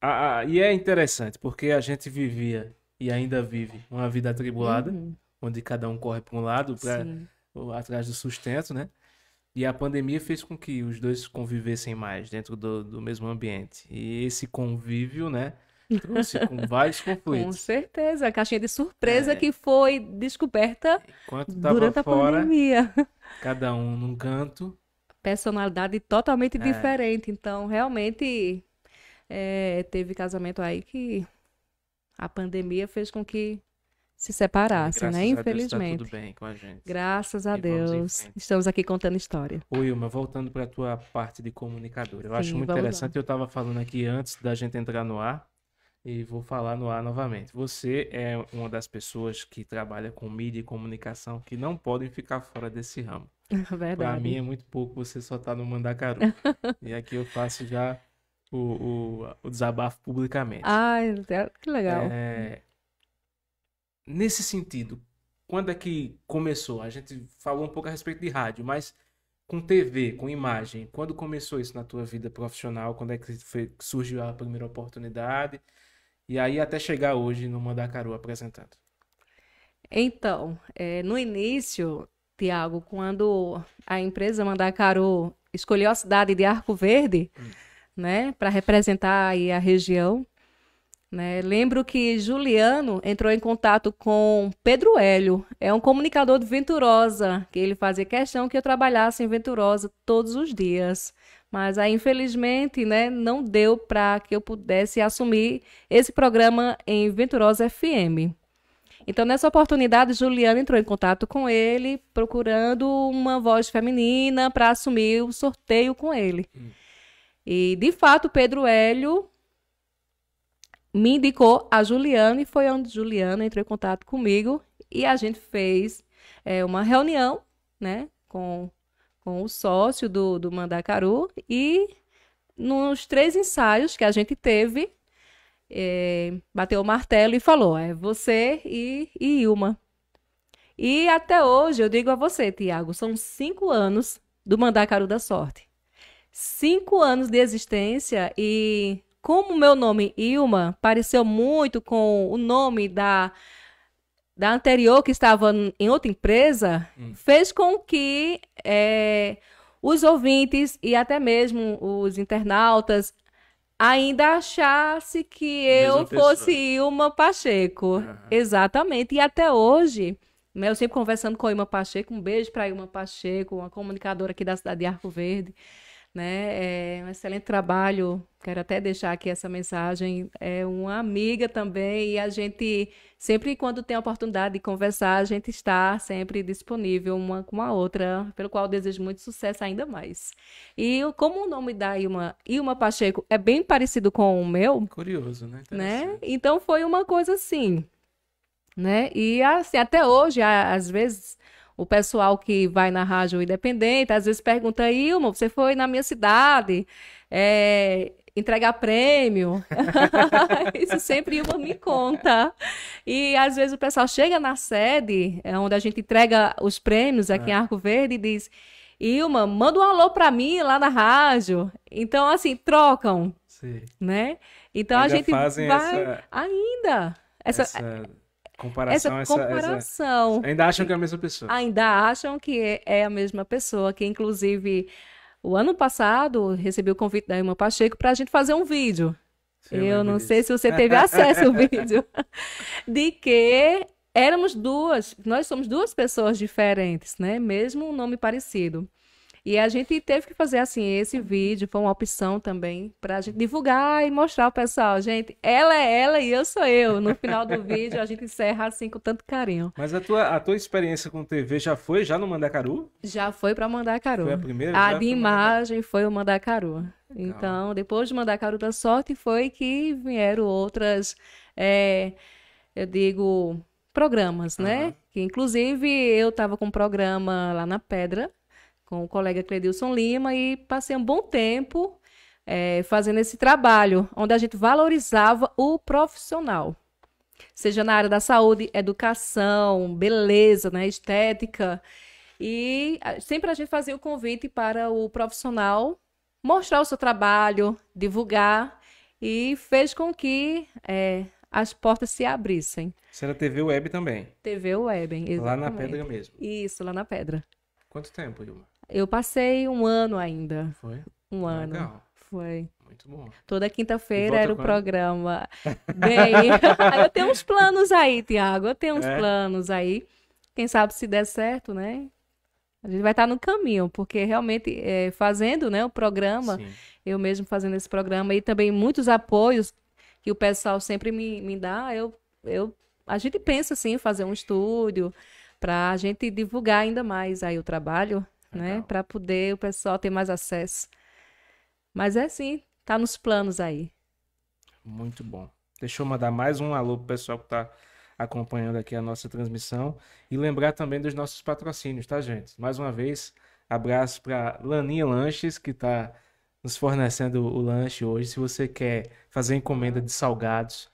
Ah, e é interessante, porque a gente vivia e ainda vive uma vida atribulada, uhum. onde cada um corre para um lado, para atrás do sustento, né? E a pandemia fez com que os dois convivessem mais dentro do, do mesmo ambiente. E esse convívio, né? Trouxe com vários conflitos. com certeza. A caixinha de surpresa é. que foi descoberta durante a fora, pandemia. Cada um num canto. Personalidade totalmente é. diferente. Então, realmente, é, teve casamento aí que a pandemia fez com que se separassem, né? Infelizmente. Deus, tá tudo bem com a gente. Graças a e Deus. Estamos aqui contando história. Ô, Ilma, voltando para a tua parte de comunicadora. Eu Sim, acho muito interessante, lá. eu estava falando aqui antes da gente entrar no ar, e vou falar no ar novamente. Você é uma das pessoas que trabalha com mídia e comunicação que não podem ficar fora desse ramo. É verdade. Para mim é muito pouco, você só está no Mandacaru. e aqui eu faço já o, o, o, desabafo publicamente. Ai, que legal. É, nesse sentido, quando é que começou? A gente falou um pouco a respeito de rádio, mas com TV, com imagem, quando começou isso na tua vida profissional? Quando é que foi, surgiu a primeira oportunidade? E aí até chegar hoje no Mandacaru apresentando. Então, é, no início, Tiago, quando a empresa Mandacaru escolheu a cidade de Arco Verde, hum. né, para representar aí a região, né? Lembro que Juliano entrou em contato com Pedro Hélio, é um comunicador de Venturosa, que ele fazia questão que eu trabalhasse em Venturosa todos os dias. Mas aí, infelizmente, né, não deu para que eu pudesse assumir esse programa em Venturosa FM. Então, nessa oportunidade, Juliana entrou em contato com ele, procurando uma voz feminina para assumir o sorteio com ele. Hum. E, de fato, Pedro Hélio me indicou a Juliana e foi onde Juliana entrou em contato comigo e a gente fez é, uma reunião, né, com, com o sócio do, do Mandacaru e nos três ensaios que a gente teve, é, bateu o martelo e falou: é você e, e Ilma. E até hoje eu digo a você, Tiago, são cinco anos do Mandacaru da Sorte. Cinco anos de existência e como o meu nome Ilma pareceu muito com o nome da da anterior que estava em outra empresa, hum. fez com que é, os ouvintes e até mesmo os internautas ainda achasse que eu fosse Ilma Pacheco. Uhum. Exatamente. E até hoje, né, eu sempre conversando com a Ilma Pacheco, um beijo para Ilma Pacheco, uma comunicadora aqui da cidade de Arco Verde né? É um excelente trabalho. Quero até deixar aqui essa mensagem. É uma amiga também e a gente sempre quando tem a oportunidade de conversar, a gente está sempre disponível uma com a outra, pelo qual desejo muito sucesso ainda mais. E como o nome da Ilma, Ilma Pacheco é bem parecido com o meu. Curioso, né? né? Então foi uma coisa assim, né? E assim, até hoje, às vezes o pessoal que vai na rádio independente, às vezes pergunta, Ilma, você foi na minha cidade é, entregar prêmio? Isso sempre Ilma me conta. E às vezes o pessoal chega na sede, é onde a gente entrega os prêmios aqui é. em Arco Verde e diz, Ilma, manda um alô para mim lá na rádio. Então, assim, trocam, Sim. né? Então ainda a gente vai... Essa... Ainda... Essa, essa Comparação, essa comparação. Essa, essa... Ainda acham que é a mesma pessoa. Ainda acham que é a mesma pessoa, que inclusive o ano passado recebi o convite da irmã Pacheco para a gente fazer um vídeo. Sim, eu não sei se você teve acesso ao vídeo. De que éramos duas, nós somos duas pessoas diferentes, né? Mesmo um nome parecido. E a gente teve que fazer assim, esse vídeo foi uma opção também para a gente divulgar e mostrar ao pessoal, gente, ela é ela e eu sou eu. No final do vídeo a gente encerra assim com tanto carinho. Mas a tua, a tua experiência com TV já foi já no Mandacaru? Já foi para Mandacaru. Foi a primeira? A de imagem foi o Mandacaru. Legal. Então, depois de Mandacaru da sorte foi que vieram outras, é, eu digo, programas, uhum. né? Que inclusive eu estava com um programa lá na Pedra com o colega Cledilson Lima e passei um bom tempo é, fazendo esse trabalho, onde a gente valorizava o profissional. Seja na área da saúde, educação, beleza, né, estética. E sempre a gente fazia o convite para o profissional mostrar o seu trabalho, divulgar, e fez com que é, as portas se abrissem. Isso era TV Web também? TV Web, exatamente. Lá na Pedra mesmo? Isso, lá na Pedra. Quanto tempo, Ilma? Eu passei um ano ainda. Foi? Um ano. Legal. Foi. Muito bom. Toda quinta-feira era o quando? programa. Bem, eu tenho uns planos aí, Tiago. Eu tenho uns é? planos aí. Quem sabe se der certo, né? A gente vai estar no caminho, porque realmente é, fazendo né, o programa, Sim. eu mesmo fazendo esse programa e também muitos apoios que o pessoal sempre me, me dá, eu, eu, a gente pensa assim, fazer um estúdio para a gente divulgar ainda mais aí o trabalho né? Para poder o pessoal ter mais acesso. Mas é assim tá nos planos aí. Muito bom. Deixa eu mandar mais um alô pro pessoal que tá acompanhando aqui a nossa transmissão e lembrar também dos nossos patrocínios, tá, gente? Mais uma vez, abraço para Laninha Lanches que tá nos fornecendo o lanche hoje. Se você quer fazer encomenda de salgados,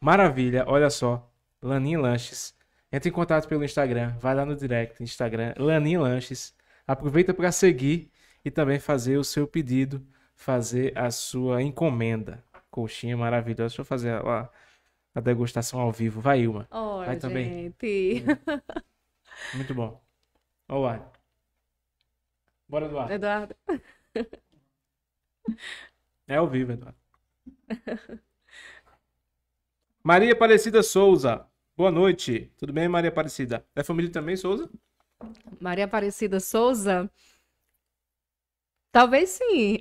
maravilha, olha só, Laninha Lanches. Entre em contato pelo Instagram, vai lá no direct, Instagram, Laninha Lanches Aproveita para seguir e também fazer o seu pedido, fazer a sua encomenda. Coxinha maravilhosa. Deixa eu fazer lá a degustação ao vivo. Vai, Ilma. Ora, Vai também. Gente. Muito bom. Olá. Bora, Eduardo. Eduardo. É ao vivo, Eduardo. Maria Aparecida Souza. Boa noite. Tudo bem, Maria Aparecida? É família também, Souza? Maria Aparecida Souza. Talvez sim.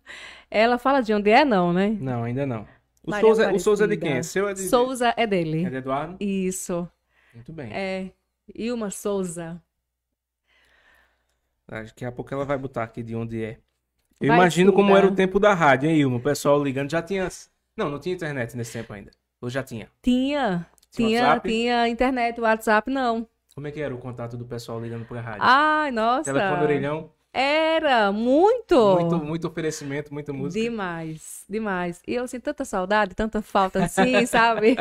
Ela fala de onde é, não, né? Não, ainda não. O, Souza, é- o Souza é de quem? É seu é de... Souza é dele. É de Eduardo? Isso. Muito bem. É. Ilma Souza. Acho que a pouco ela vai botar aqui de onde é. Eu imagino como era né? o tempo da rádio, hein, Ilma? O pessoal ligando já tinha. Não, não tinha internet nesse tempo ainda. Ou já tinha? Tinha. Tinha, tinha, tinha internet, WhatsApp não. Como é que era o contato do pessoal ligando pra rádio? Ai, nossa. Telefone orelhão. Era, muito. Muito, muito oferecimento, muita música. Demais, demais. E eu sinto assim, tanta saudade, tanta falta assim, sabe?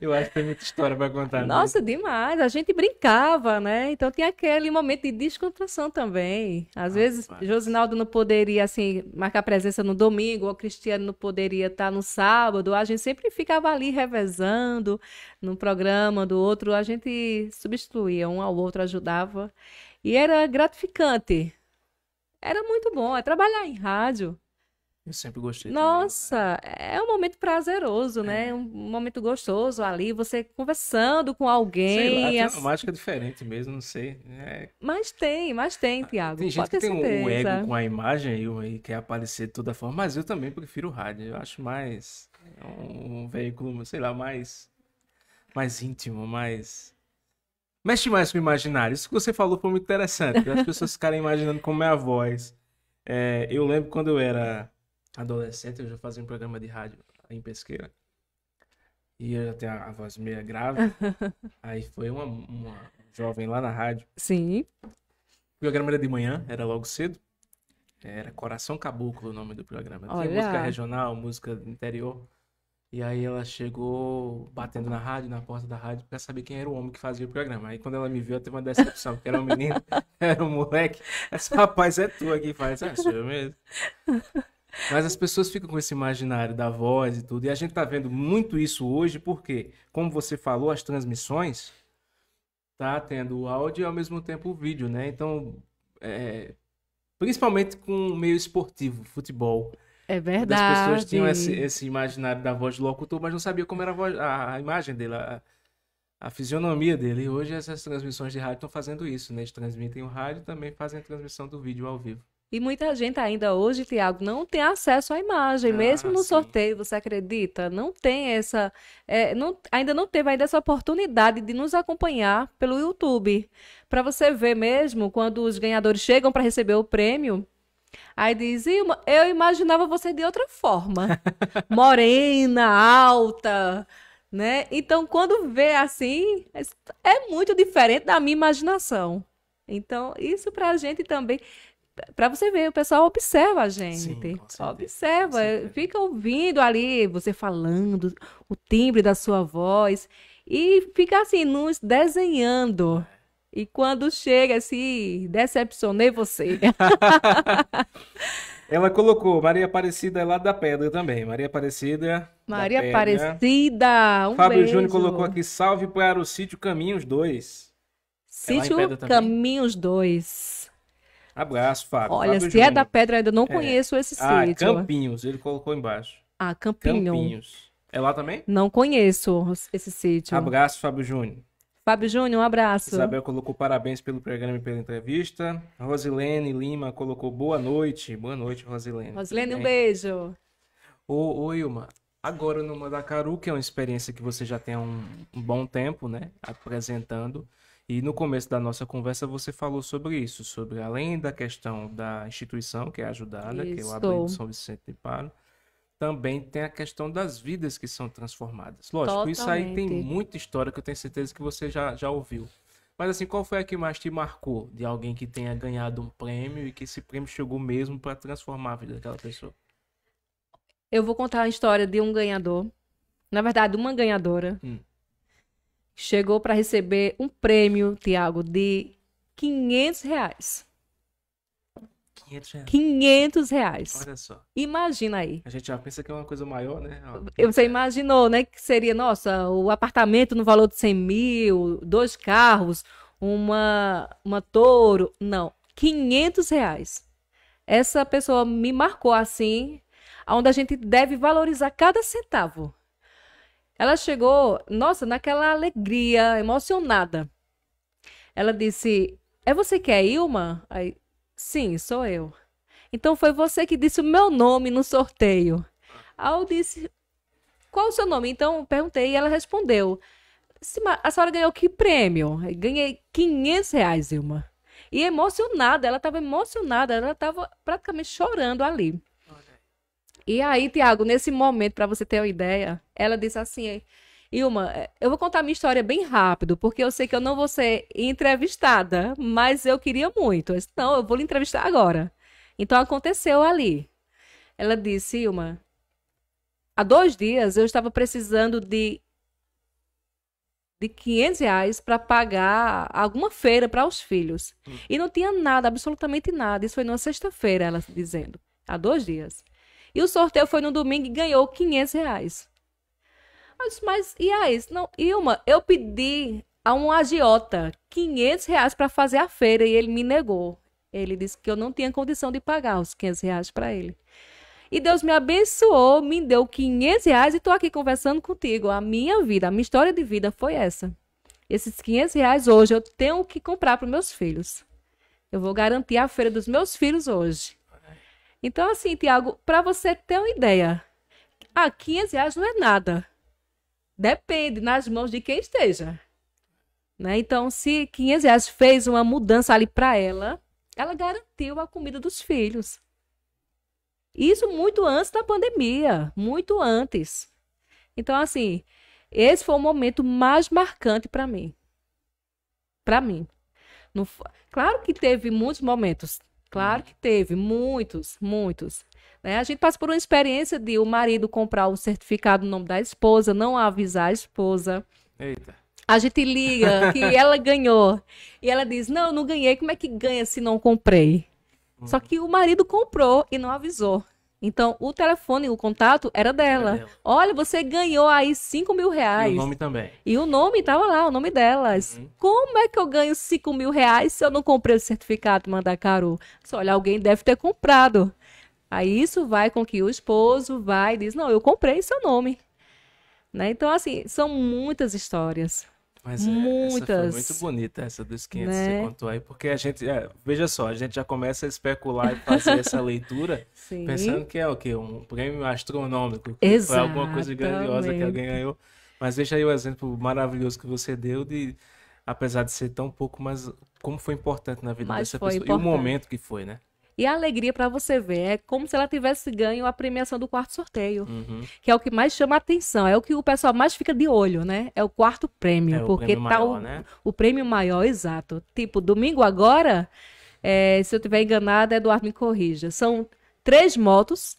eu acho que tem muita história para contar. Né? Nossa, demais. A gente brincava, né? Então tinha aquele momento de descontração também. Às ah, vezes, mas... Josinaldo não poderia, assim, marcar presença no domingo, ou Cristiano não poderia estar no sábado. A gente sempre ficava ali revezando num programa do outro. A gente substituía um ao outro, ajudava. E era gratificante, era muito bom. É trabalhar em rádio. Eu sempre gostei. Né? Nossa, também, é um momento prazeroso, né? é. né? Um momento gostoso ali, você conversando com alguém. Sei lá, assim... uma mágica diferente mesmo, não sei. É... Mas tem, mas tem, ah, Tiago. Tem gente que tem um ego com a imagem e, quer aparecer de toda forma, mas eu também prefiro o rádio. Eu acho mais é um, um veículo, sei lá, mais, mais íntimo, mais Mexe mais com o imaginário. Isso que você falou foi muito interessante. As pessoas ficarem imaginando como é a voz. É, eu lembro quando eu era adolescente, eu já fazia um programa de rádio em Pesqueira. E eu já tenho a, a voz meio grave. Aí foi uma, uma jovem lá na rádio. Sim. O programa era de manhã, era logo cedo. Era Coração Caboclo o nome do programa. Tinha música regional, música interior. E aí ela chegou batendo na rádio, na porta da rádio, para saber quem era o homem que fazia o programa. Aí quando ela me viu, eu teve uma decepção, porque era um menino, era um moleque. Esse rapaz é tu aqui, faz, é sou eu mesmo. Mas as pessoas ficam com esse imaginário da voz e tudo. E a gente tá vendo muito isso hoje, porque, como você falou, as transmissões tá tendo o áudio e ao mesmo tempo o vídeo, né? Então, é... principalmente com o meio esportivo, futebol. É verdade. As pessoas tinham esse, esse, imaginário da voz do locutor, mas não sabia como era a, voz, a, a imagem dele, a, a, fisionomia dele. E hoje essas transmissões de rádio estão fazendo isso, né? Eles transmitem o rádio e também fazem a transmissão do vídeo ao vivo. E muita gente ainda hoje, Tiago, não tem acesso à imagem, ah, mesmo no sim. sorteio, você acredita? Não tem essa. É, não, ainda não teve ainda essa oportunidade de nos acompanhar pelo YouTube. Para você ver mesmo, quando os ganhadores chegam para receber o prêmio, Aí diz, eu imaginava você de outra forma. Morena, alta, né? Então, quando vê assim, é, é muito diferente da minha imaginação. Então, isso pra gente também. Pra você ver, o pessoal observa a gente. Sim, observa, eh, fica ouvindo ali você falando, o timbre da sua voz. E fica assim, nos desenhando e quando chega, se assim, decepcionei você. Ela colocou Maria Aparecida é lá da Pedra também. Maria Aparecida. Maria Aparecida. Um Fábio beijo. Júnior colocou aqui salve para o sítio Caminhos 2. É sítio é Caminhos 2. Abraço, Fábio. Olha, Fábio se Júnior. é da Pedra, ainda não é. conheço ah, é. esse sítio. Ah, Campinhos, ele colocou embaixo. Ah, Campinho. Campinhos. É lá também? Não conheço esse sítio. Abraço, Fábio Júnior. Fábio Júnior, um abraço. Isabel colocou parabéns pelo programa e pela entrevista. Rosilene Lima colocou boa noite. Boa noite, Rosilene. Rosilene, um beijo. Ô, ô Ilma, agora no Mandacaru, que é uma experiência que você já tem há um, um bom tempo, né? Apresentando. E no começo da nossa conversa você falou sobre isso, sobre além da questão da instituição que é ajudada, que é o Abrigo São Vicente de Paro, também tem a questão das vidas que são transformadas. Lógico, Totalmente. isso aí tem muita história que eu tenho certeza que você já, já ouviu. Mas assim, qual foi a que mais te marcou de alguém que tenha ganhado um prêmio e que esse prêmio chegou mesmo para transformar a vida daquela pessoa? Eu vou contar a história de um ganhador, na verdade, uma ganhadora, hum. chegou para receber um prêmio, Tiago, de 500 reais. 500 reais. 500 reais. Olha só. Imagina aí. A gente já pensa que é uma coisa maior, né? Você imaginou, né? Que seria, nossa, o apartamento no valor de 100 mil, dois carros, uma, uma touro. Não, 500 reais. Essa pessoa me marcou assim, onde a gente deve valorizar cada centavo. Ela chegou, nossa, naquela alegria, emocionada. Ela disse: É você que é Ilma? Aí, Sim, sou eu. Então foi você que disse o meu nome no sorteio. Aí eu disse, qual o seu nome? Então eu perguntei e ela respondeu. A senhora ganhou que prêmio? ganhei 500 reais, Ilma. E emocionada, ela estava emocionada, ela estava praticamente chorando ali. E aí, Tiago, nesse momento, para você ter uma ideia, ela disse assim: Ilma, é, eu vou contar minha história bem rápido, porque eu sei que eu não vou ser entrevistada, mas eu queria muito. Eu disse, não, eu vou lhe entrevistar agora. Então aconteceu ali. Ela disse, Ilma, há dois dias eu estava precisando de de 500 reais para pagar alguma feira para os filhos. Hum. E não tinha nada, absolutamente nada. Isso foi numa sexta-feira, ela dizendo, há dois dias. E o sorteio foi no domingo e ganhou 500 reais. Eu disse, mas e aí? Não, Ilma, eu pedi a um agiota 500 reais para fazer a feira e ele me negou. Ele disse que eu não tinha condição de pagar os 500 reais para ele. E Deus me abençoou, me deu 500 reais e estou aqui conversando contigo. A minha vida, a minha história de vida foi essa. Esses 500 reais hoje eu tenho que comprar para meus filhos. Eu vou garantir a feira dos meus filhos hoje. Então, assim, Tiago, para você ter uma ideia, a ah, 500 reais não é nada. Depende, nas mãos de quem esteja. Né? Então, se 500 reais fez uma mudança ali para ela, ela garantiu a comida dos filhos. Isso muito antes da pandemia, muito antes. Então, assim, esse foi o momento mais marcante para mim. Para mim. Não, claro que teve muitos momentos. Claro que teve, muitos, muitos. Né? A gente passa por uma experiência de o marido comprar o certificado no nome da esposa, não avisar a esposa. Eita. A gente liga que ela ganhou. E ela diz: Não, não ganhei. Como é que ganha se não comprei? Hum. Só que o marido comprou e não avisou. Então, o telefone, o contato era dela. dela. Olha, você ganhou aí 5 mil reais. E o nome também. E o nome estava lá, o nome delas. Uhum. Como é que eu ganho 5 mil reais se eu não comprei o certificado Mandacaru? Só, olha, alguém deve ter comprado. Aí isso vai com que o esposo vai e diz: Não, eu comprei seu nome. Né? Então, assim, são muitas histórias. Mas é, muitas. muito bonita essa dos 500 né? que você né? contou aí, porque a gente, é, veja só, a gente já começa a especular e fazer essa leitura Sim. pensando que é o quê? Um prêmio astronômico, que foi alguma coisa grandiosa que alguém ganhou. Mas veja aí o exemplo maravilhoso que você deu de, apesar de ser tão pouco, mas como foi importante na vida mas dessa pessoa importante. e o momento que foi, né? E a alegria para você ver é como se ela tivesse ganho a premiação do quarto sorteio, uhum. que é o que mais chama a atenção, é o que o pessoal mais fica de olho, né? É o quarto prêmio, é porque prêmio tá maior, o, né? o prêmio maior, exato. Tipo, domingo agora, é, se eu tiver enganada, Eduardo me corrija. São três motos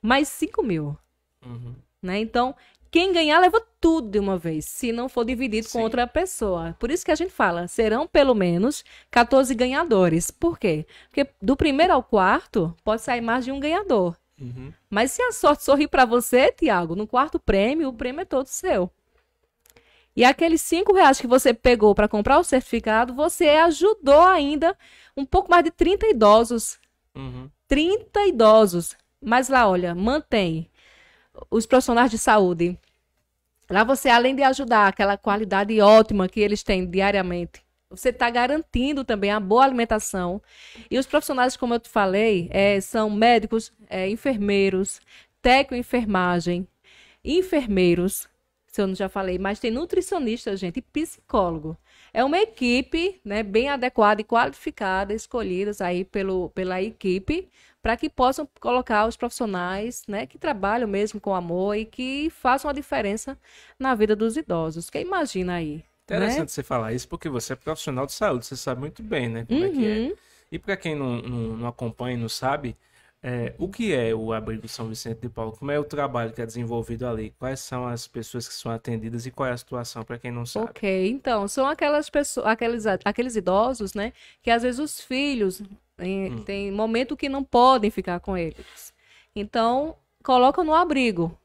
mais cinco mil. Uhum. Né? Então, quem ganhar leva tudo de uma vez, se não for dividido Sim. com outra pessoa. Por isso que a gente fala, serão pelo menos 14 ganhadores. Por quê? Porque do primeiro ao quarto pode sair mais de um ganhador. Uhum. Mas se a sorte sorrir para você, Tiago, no quarto prêmio, o prêmio é todo seu. E aqueles cinco reais que você pegou para comprar o certificado, você ajudou ainda um pouco mais de 30 idosos. Uhum. 30 idosos. Mas lá, olha, mantém os profissionais de saúde. Lá você, além de ajudar aquela qualidade ótima que eles têm diariamente, você está garantindo também a boa alimentação. E os profissionais, como eu te falei, é, são médicos, é, enfermeiros, técnico enfermagem, enfermeiros, se eu não já falei, mas tem nutricionista, gente, e psicólogo. É uma equipe né, bem adequada e qualificada, escolhidas aí pelo, pela equipe para que possam colocar os profissionais né, que trabalham mesmo com amor e que façam a diferença na vida dos idosos. Que imagina aí. Né? Interessante né? você falar isso, porque você é profissional de saúde, você sabe muito bem né, como uhum. é que é. Uhum. E para quem não, não, não acompanha e não sabe, é, o que é o Abrigo São Vicente de Paulo? Como é o trabalho que é desenvolvido ali? Quais são as pessoas que são atendidas e qual é a situação para quem não sabe? Ok, então são aquelas pessoas, aqueles, aqueles idosos, né, que às vezes os filhos hum. Tem momento que não podem ficar com eles. Então, colocam no abrigo.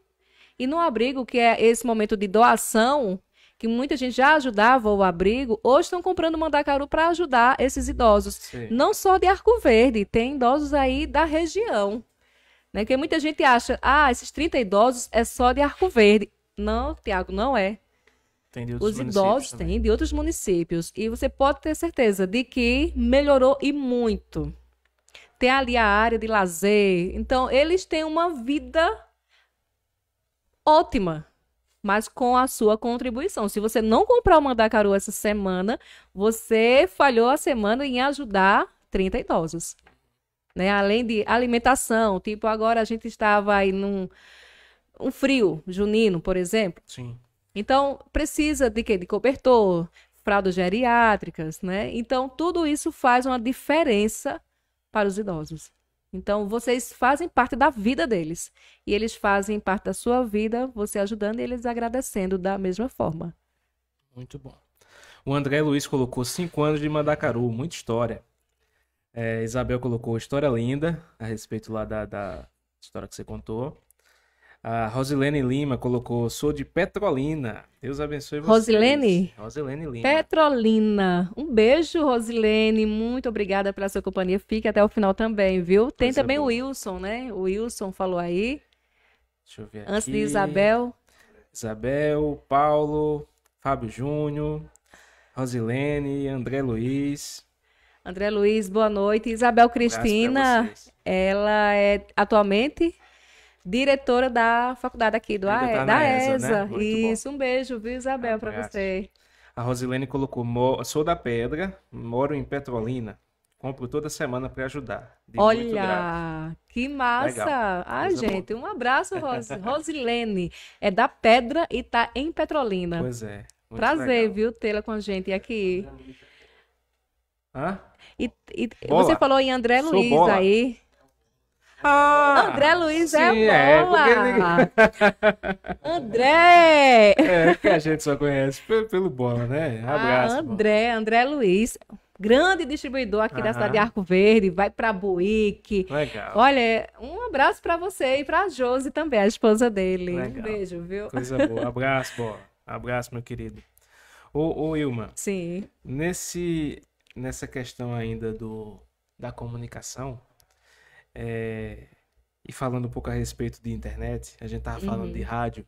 E no abrigo, que é esse momento de doação, que muita gente já ajudava o abrigo, hoje estão comprando mandacaru para ajudar esses idosos. Sim. Não só de Arco Verde, tem idosos aí da região. Né? Porque muita gente acha, ah, esses 30 idosos é só de Arco Verde. Não, Tiago, não é os idosos têm, de outros municípios. E você pode ter certeza de que melhorou e muito. Tem ali a área de lazer. Então, eles têm uma vida ótima, mas com a sua contribuição. Se você não comprar o Mandacaru essa semana, você falhou a semana em ajudar 30 idosos. Né? Além de alimentação, tipo, agora a gente estava aí num um frio junino, por exemplo. Sim então, precisa de quê? De cobertor, fraldas geriátricas, né? Então, tudo isso faz uma diferença para os idosos. Então, vocês fazem parte da vida deles. E eles fazem parte da sua vida, você ajudando e eles agradecendo da mesma forma. Muito bom. O André Luiz colocou cinco anos de Mandacaru, muita história. É, Isabel colocou história linda a respeito lá da, da história que você contou. A Rosilene Lima colocou: sou de Petrolina. Deus abençoe você. Rosilene? Rosilene Lima. Petrolina. Um beijo, Rosilene. Muito obrigada pela sua companhia. Fique até o final também, viu? Tem também o Wilson, né? O Wilson falou aí. Deixa eu ver aqui. Antes de Isabel. Isabel, Paulo, Fábio Júnior, Rosilene, André Luiz. André Luiz, boa noite. Isabel Cristina, um ela é atualmente diretora da faculdade aqui do AE, da ESA. Né? Isso, bom. um beijo, viu, Isabel, ah, para você. A Rosilene colocou: sou da Pedra, moro em Petrolina. Compro toda semana para ajudar. De Olha, que massa! Legal. Ah, gente, um abraço, Rose. Rosilene. É da Pedra e tá em Petrolina. Pois é. Prazer, legal. viu, tê-la com a gente aqui. Hã? E, e você falou em André Sou Luiz bola. aí. Ah, André Luiz é sim, é bola. É, porque... André! É, que a gente só conhece pelo, pelo bola, né? Abraço. Ah, André, bola. André Luiz grande distribuidor aqui da cidade de Arco Verde, vai para Buick. Legal. Olha, um abraço para você e para a Josi também, a esposa dele. Legal. Um beijo, viu? Coisa boa. Abraço, boa. Abraço, meu querido. Ô, ô Ilma. Sim. Nesse, nessa questão ainda do, da comunicação, é... E falando um pouco a respeito de internet, a gente estava falando uhum. de rádio.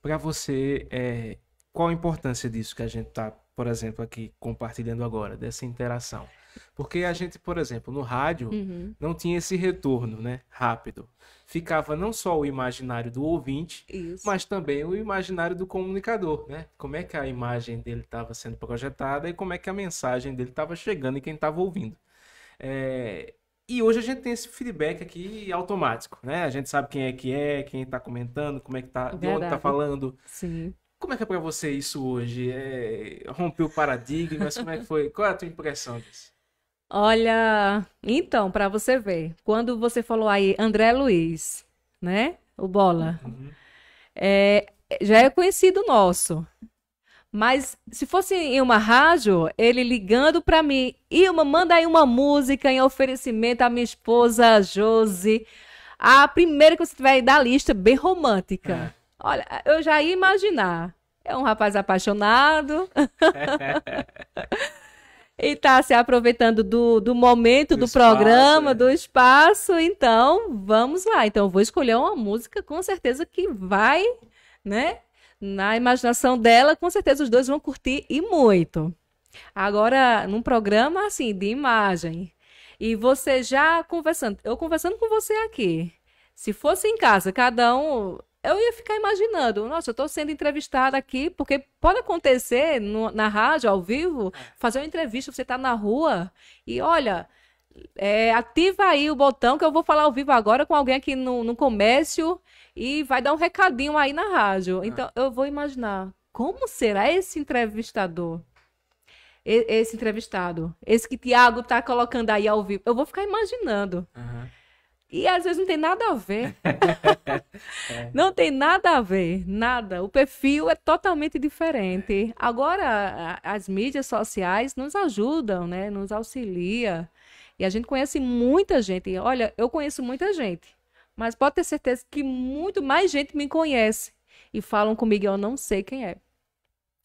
Para você, é... qual a importância disso que a gente está, por exemplo, aqui compartilhando agora, dessa interação? Porque a gente, por exemplo, no rádio, uhum. não tinha esse retorno, né? Rápido. Ficava não só o imaginário do ouvinte, Isso. mas também o imaginário do comunicador, né? Como é que a imagem dele estava sendo projetada e como é que a mensagem dele estava chegando e quem estava ouvindo. É, e hoje a gente tem esse feedback aqui automático, né? A gente sabe quem é que é, quem tá comentando, como é que tá, Verdade. de onde tá falando. Sim. Como é que é para você isso hoje? É... Rompeu paradigmas? como é que foi? Qual é a tua impressão disso? Olha, então, para você ver, quando você falou aí André Luiz, né? O Bola. Uhum. É, já é conhecido nosso. Mas se fosse em uma rádio, ele ligando para mim, Ilma, manda aí uma música em oferecimento à minha esposa Josi. A primeira que você tiver aí da lista, bem romântica. É. Olha, eu já ia imaginar. É um rapaz apaixonado. e está se aproveitando do, do momento, do, do espaço, programa, é. do espaço. Então, vamos lá. Então, eu vou escolher uma música com certeza que vai, né? na imaginação dela, com certeza os dois vão curtir e muito. Agora, num programa assim, de imagem, e você já conversando, eu conversando com você aqui, se fosse em casa, cada um. Eu ia ficar imaginando, nossa, eu estou sendo entrevistada aqui, porque pode acontecer no, na rádio, ao vivo, é. fazer uma entrevista, você está na rua e olha, é, ativa aí o botão que eu vou falar ao vivo agora com alguém aqui no, no comércio e vai dar um recadinho aí na rádio. Ah. Então, eu vou imaginar como será esse entrevistador? Esse entrevistado, esse que Tiago tá colocando aí ao vivo, eu vou ficar imaginando. Uhum. E às vezes não tem nada a ver. é. Não tem nada a ver, nada. O perfil é totalmente diferente. É. Agora, as mídias sociais nos ajudam, né? Nos auxilia. E a gente conhece muita gente. Olha, eu conheço muita gente. Mas pode ter certeza que muito mais gente me conhece e falam comigo, eu não sei quem é.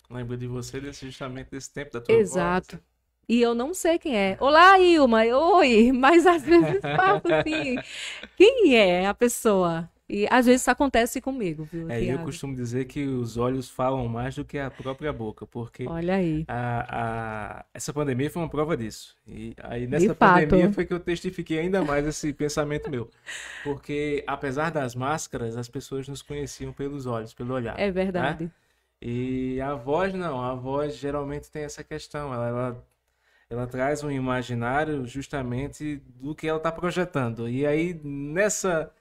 Lembro de você desse, justamente desse tempo da tua Exato. Voz. E eu não sei quem é. Olá, Ilma. Oi. Mas às vezes faço assim. quem é a pessoa? E às vezes isso acontece comigo, viu? É, eu costumo dizer que os olhos falam mais do que a própria boca, porque Olha aí. A, a, essa pandemia foi uma prova disso. E aí nessa pandemia foi que eu testifiquei ainda mais esse pensamento meu. Porque apesar das máscaras, as pessoas nos conheciam pelos olhos, pelo olhar. É né? verdade. Né? E a voz não, a voz geralmente tem essa questão, ela, ela, ela traz um imaginário justamente do que ela está projetando. E aí nessa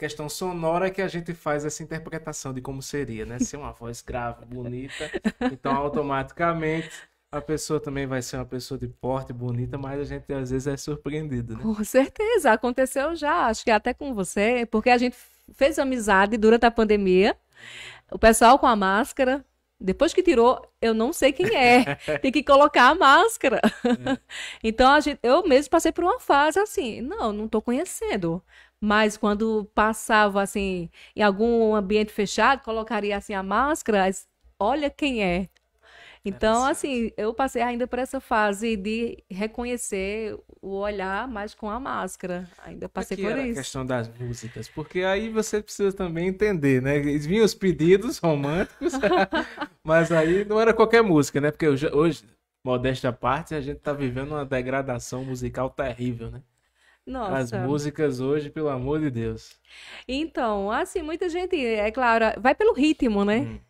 questão sonora que a gente faz essa interpretação de como seria, né? Ser uma voz grave, bonita, então automaticamente a pessoa também vai ser uma pessoa de porte bonita, mas a gente às vezes é surpreendido, né? Com certeza, aconteceu já, acho que até com você, porque a gente fez amizade durante a pandemia. O pessoal com a máscara, depois que tirou, eu não sei quem é. Tem que colocar a máscara. É. então, a gente, eu mesmo passei por uma fase assim, não, não estou conhecendo mas quando passava assim em algum ambiente fechado, colocaria assim a máscara, olha quem é. Então, assim, eu passei ainda por essa fase de reconhecer o olhar, mas com a máscara. Ainda é passei por, por isso. A questão das músicas, porque aí você precisa também entender, né? Vinham os pedidos românticos, mas aí não era qualquer música, né? Porque hoje, modéstia à parte, a gente tá vivendo uma degradação musical terrível, né? Nossa. As músicas hoje, pelo amor de Deus. Então, assim, muita gente, é claro, vai pelo ritmo, né? Hum.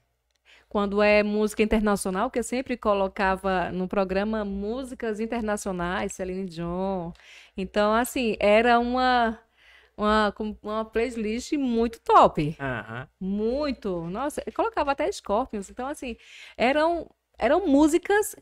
Quando é música internacional, que eu sempre colocava no programa músicas internacionais, Celine John. Então, assim, era uma uma, uma playlist muito top. Muito. Nossa, eu colocava até Scorpions. Então, assim, eram, eram músicas,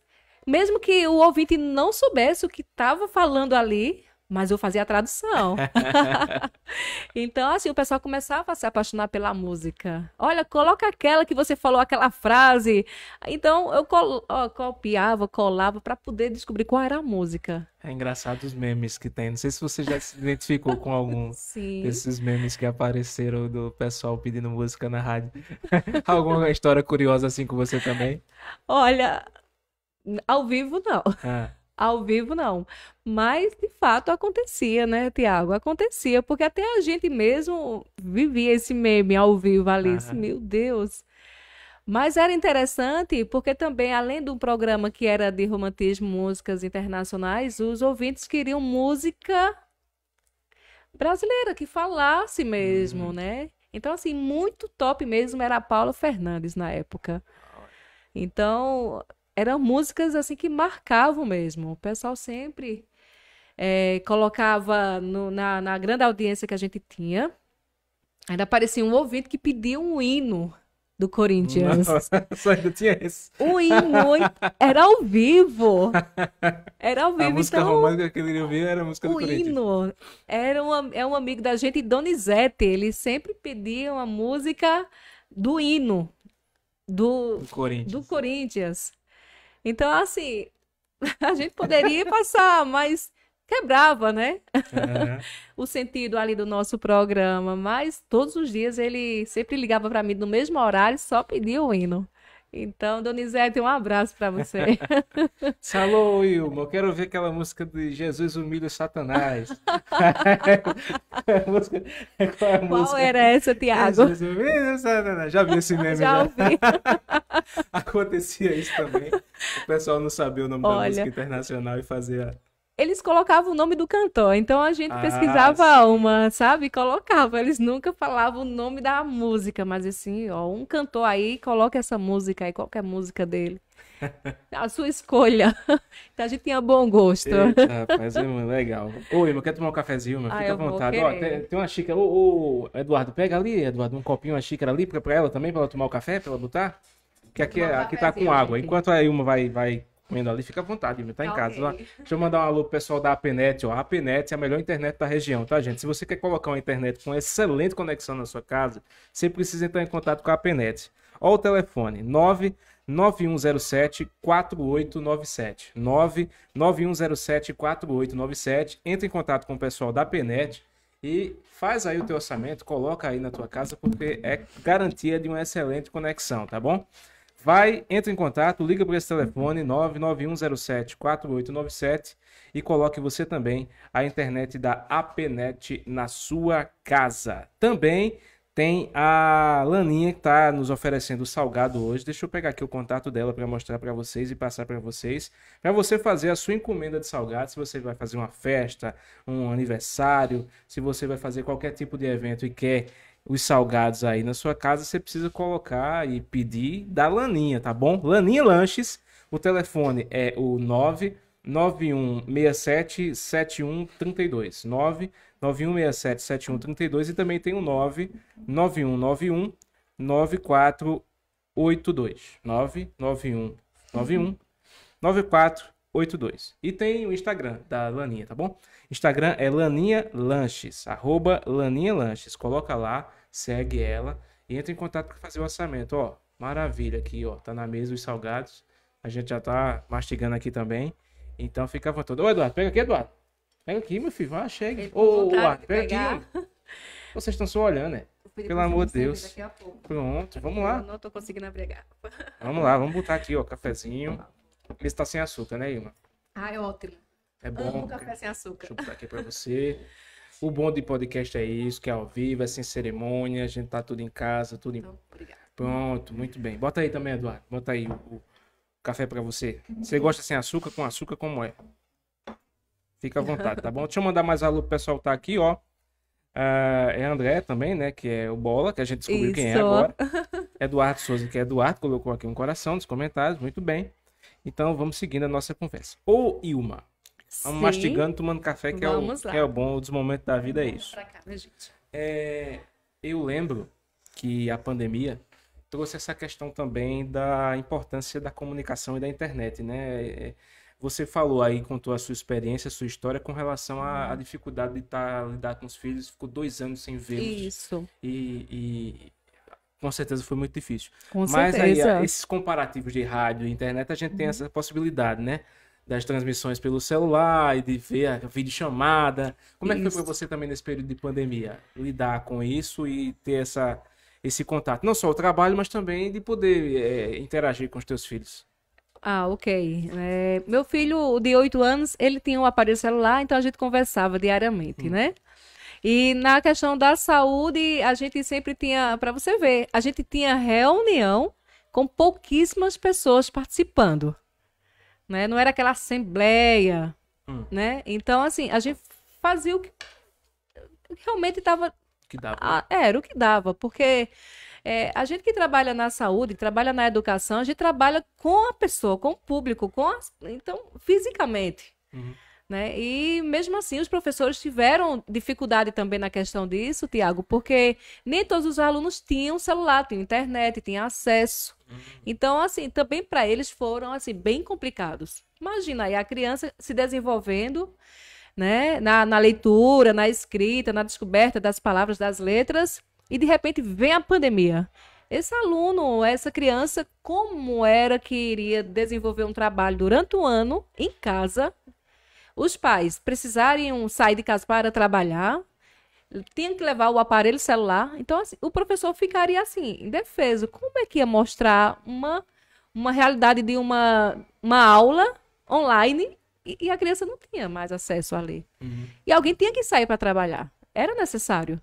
mesmo que o ouvinte não soubesse o que estava falando ali, mas eu fazia a tradução. então, assim, o pessoal começava a se apaixonar pela música. Olha, coloca aquela que você falou, aquela frase. Então, eu col ó, copiava, colava para poder descobrir qual era a música. É engraçado os memes que tem. Não sei se você já se identificou com algum Sim. desses memes que apareceram do pessoal pedindo música na rádio. Alguma história curiosa assim com você também? Olha, ao vivo não. Ah. Ao vivo, não. Mas, de fato, acontecia, né, Tiago? Acontecia, porque até a gente mesmo vivia esse meme ao vivo ali. Meu Deus! Mas era interessante porque também, além de um programa que era de romantismo, músicas internacionais, os ouvintes queriam música brasileira, que falasse mesmo, uhum. né? Então, assim, muito top mesmo era a Paula Fernandes na época. Então, eram músicas assim que marcavam mesmo. O pessoal sempre é, colocava no, na, na grande audiência que a gente tinha. Ainda aparecia um ouvinte que pedia um hino do Corinthians. Só ainda tinha esse. O hino era ao vivo. Era ao vivo. A música então, romântica que ele queria ouvir era a música do Corinthians. O hino era um, é um amigo da gente, Donizete. Ele sempre pedia uma música do hino do, do Corinthians. do Corinthians. Então, assim, a gente poderia passar, mas quebrava, né? Uhum. o sentido ali do nosso programa. Mas todos os dias ele sempre ligava para mim no mesmo horário, só pedia o hino. Então, Donizete, um abraço para você. Salô, Wilma. Eu quero ver aquela música de Jesus humilha Satanás. Qual, é Qual era essa, Tiago? É Jesus humilha Satanás. Já vi esse meme já. já. Ouvi. Acontecia isso também. O pessoal não sabia o nome Olha... da música internacional e fazia eles colocavam o nome do cantor. Então a gente ah, pesquisava sim. uma, sabe? colocava. Eles nunca falavam o nome da música, mas assim, ó, um cantor aí, coloca essa música aí, qualquer música dele. a sua escolha. Então a gente tinha bom gosto. Eita, rapaz, é, muito legal. Oi, irmão, quer tomar um cafezinho, meu? Ah, Fica ah, à vontade. Ó, tem, tem, uma xícara. Ô, ô, Eduardo, pega ali, Eduardo, um copinho, uma xícara ali pra, pra ela também, pra ela tomar o café, pra ela botar. Que aqui, é, um aqui tá com água. Enquanto a Ilma vai, vai Menino ali, fica à vontade, meu, tá em tá okay. casa. Lá. Deixa eu mandar um alô pro pessoal da Apenet, ó. A APNET é a melhor internet da região, tá, gente? Se você quer colocar uma internet com excelente conexão na sua casa, você precisa entrar em contato com a Apenet. Ó o telefone, 99107 4897. 99107 4897. Entra em contato com o pessoal da Apenet e faz aí o teu orçamento, coloca aí na tua casa, porque é garantia de uma excelente conexão, tá bom? Vai, entra em contato, liga para esse telefone 991074897 e coloque você também a internet da APNet na sua casa. Também tem a Laninha que está nos oferecendo salgado hoje. Deixa eu pegar aqui o contato dela para mostrar para vocês e passar para vocês. Para você fazer a sua encomenda de salgado, se você vai fazer uma festa, um aniversário, se você vai fazer qualquer tipo de evento e quer os salgados aí na sua casa, você precisa colocar e pedir da Laninha, tá bom? Laninha Lanches, o telefone é o 991677132. 991677132 e também tem o 99191 9482. 991 9482. E tem o Instagram da Laninha, tá bom? Instagram é Laninha Lanches, arroba Laninha Lanches. Coloca lá segue ela e entra em contato para fazer o orçamento. Ó, maravilha aqui, ó, tá na mesa os salgados. A gente já tá mastigando aqui também. Então fica à vontade. Ô, Eduardo, pega aqui, Eduardo. Pega aqui, meu filho, vai, chega. Ô, Eduardo, pega aqui. Vocês estão só olhando, né? Pelo amor de Deus. Pronto, vamos lá. Eu não tô conseguindo abregar. Vamos lá, vamos botar aqui, ó, cafezinho. Ele está sem açúcar, né, Ilma? Ah, é ótimo. É bom. Amo café sem açúcar. Deixa eu botar aqui para você. O bom de podcast é isso, que é ao vivo, é sem cerimônia, a gente tá tudo em casa, tudo em... Então, obrigado. Pronto, muito bem. Bota aí também, Eduardo. Bota aí o, o café para você. Você gosta sem açúcar, com açúcar como é? Fica à vontade, tá bom? Deixa eu mandar mais alô pro pessoal que tá aqui, ó. Uh, é André também, né? Que é o Bola, que a gente descobriu Isso. quem é agora. Eduardo Souza, que é Eduardo, colocou aqui um coração nos comentários, muito bem. Então vamos seguindo a nossa conversa. Ô Ilma, Vamos Sim. mastigando, tomando café, que Vamos é, o, lá. que é o bom dos momentos da vida, é isso. Pra cá, né, gente? É, eu lembro que a pandemia trouxe essa questão também da importância da comunicação e da internet, né? É, você falou aí, contou a sua experiência, a sua história com relação à, dificuldade de tá, lidar com os filhos, ficou dois anos sem vê-los. Isso. E, e, com certeza foi muito difícil. Com Mas certeza. aí, esses comparativos de rádio e internet, a gente tem uhum. essa possibilidade, né? das transmissões pelo celular e de ver a videochamada. Como isso. é que foi para você também nesse período de pandemia? Lidar com isso e ter essa, esse contato? Não só o trabalho, mas também de poder é, interagir com os teus filhos. Ah, ok. É, meu filho de 8 anos, ele tinha um aparelho celular, então a gente conversava diariamente, hum. né? E na questão da saúde, a gente sempre tinha, para você ver, a gente tinha reunião com pouquíssimas pessoas participando né? Não era aquela assembleia, hum. né? Então, assim, a gente fazia o que realmente estava... Que dava. A, ah, era o que dava, porque é, a gente que trabalha na saúde, trabalha na educação, a gente trabalha com a pessoa, com o público, com então, fisicamente. Uhum. Né? E mesmo assim, os professores tiveram dificuldade também na questão disso, Tiago, porque nem todos os alunos tinham celular, tinham internet, tinham acesso. Uhum. Então, assim, também para eles foram assim bem complicados. Imagina aí a criança se desenvolvendo, né, na, na leitura, na escrita, na descoberta das palavras, das letras, e de repente vem a pandemia. Esse aluno, essa criança, como era que iria desenvolver um trabalho durante o ano em casa, os pais precisarem sair de casa para trabalhar, tinham que levar o aparelho celular. Então, assim, o professor ficaria assim, indefeso. Como é que ia mostrar uma, uma realidade de uma, uma aula online e, e a criança não tinha mais acesso ali? Uhum. E alguém tinha que sair para trabalhar. Era necessário.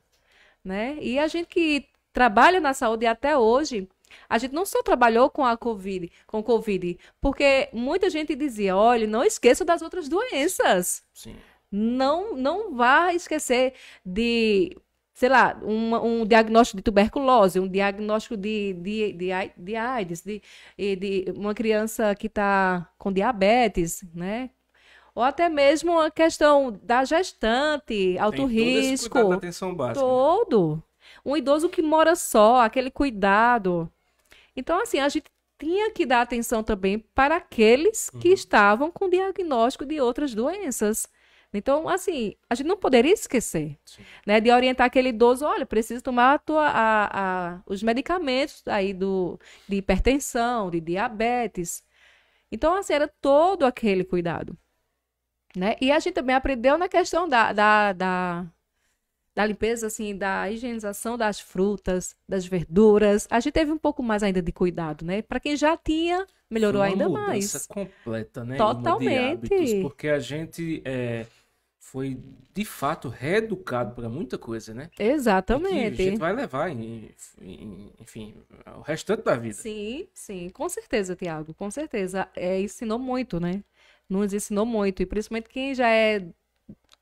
Né? E a gente que trabalha na saúde até hoje, a gente não só trabalhou com a Covid, com Covid, porque muita gente dizia, olha, não esqueça das outras doenças. Sim. Não, não vá esquecer de sei lá, um, um, diagnóstico de tuberculose, um diagnóstico de, de, de, de AIDS, de, de uma criança que está com diabetes, né? Ou até mesmo a questão da gestante, alto Tem risco. Todo esse da atenção básica. Né? Todo. Um idoso que mora só, aquele cuidado. Então, assim, a gente tinha que dar atenção também para aqueles que uhum. estavam com diagnóstico de outras doenças. Então, assim, a gente não poderia esquecer, né, de orientar aquele idoso, olha, precisa tomar a tua, a, a, os medicamentos aí do, de hipertensão, de diabetes. Então, assim, era todo aquele cuidado, né? E a gente também aprendeu na questão da, da, da da limpeza, assim, da higienização das frutas, das verduras. A gente teve um pouco mais ainda de cuidado, né? Para quem já tinha, melhorou uma ainda mais. mais. completa, né? Totalmente. Hábitos, porque a gente é, foi de fato reeducado para muita coisa, né? Exatamente. a gente vai levar, em, em, enfim, o restante da vida. Sim, sim, com certeza, Tiago, com certeza. É, ensinou muito, né? Nos ensinou muito, e principalmente quem já é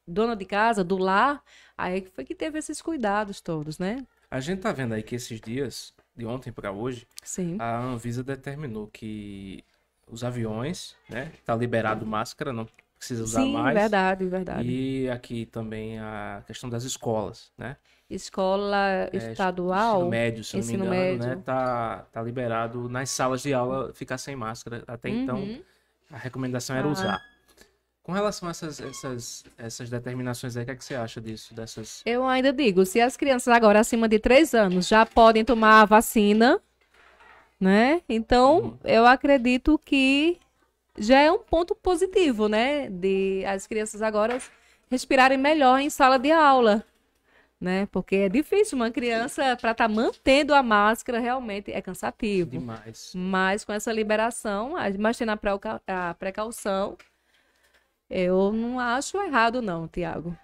dona de casa, do lar, aí foi que teve esses cuidados todos, né? A gente tá vendo aí que esses dias, de ontem para hoje, Sim. a Anvisa determinou que os aviões, né, tá liberado máscara, não precisa usar Sim, mais. Sim, verdade, verdade. E aqui também a questão das escolas, né? Escola é, estadual. Ensino médio, se ensino não me engano, né? Tá, tá liberado nas salas de aula ficar sem máscara. Até então. uhum. então, a recomendação era ah. usar. Com relação a essas, essas, essas determinações aí, o que, é que você acha disso? Dessas... Eu ainda digo, se as crianças agora acima de 3 anos já podem tomar a vacina, né? Então, uhum. eu acredito que já é um ponto positivo, né? De as crianças agora respirarem melhor em sala de aula. Né? Porque é difícil uma criança para estar tá mantendo a máscara realmente é cansativo. Demais. Mas com essa liberação, mas tendo a precaução, eu não acho errado, não, Tiago.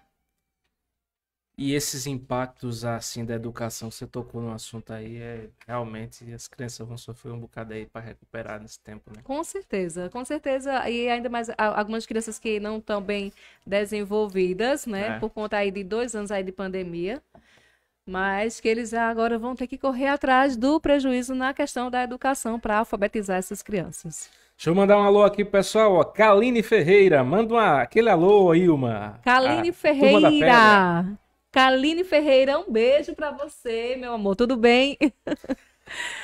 E esses impactos assim da educação, você tocou no assunto aí, é, realmente as crianças vão sofrer um bocado aí para recuperar nesse tempo, né? Com certeza, com certeza. E ainda mais algumas crianças que não estão bem desenvolvidas, né? É. Por conta aí de dois anos aí de pandemia. Mas que eles agora vão ter que correr atrás do prejuízo na questão da educação para alfabetizar essas crianças. Deixa eu mandar um alô aqui, pessoal. Kaline Ferreira, manda uma, aquele alô aí, uma. Kaline Ferreira. Kaline Ferreira, um beijo para você, meu amor. Tudo bem?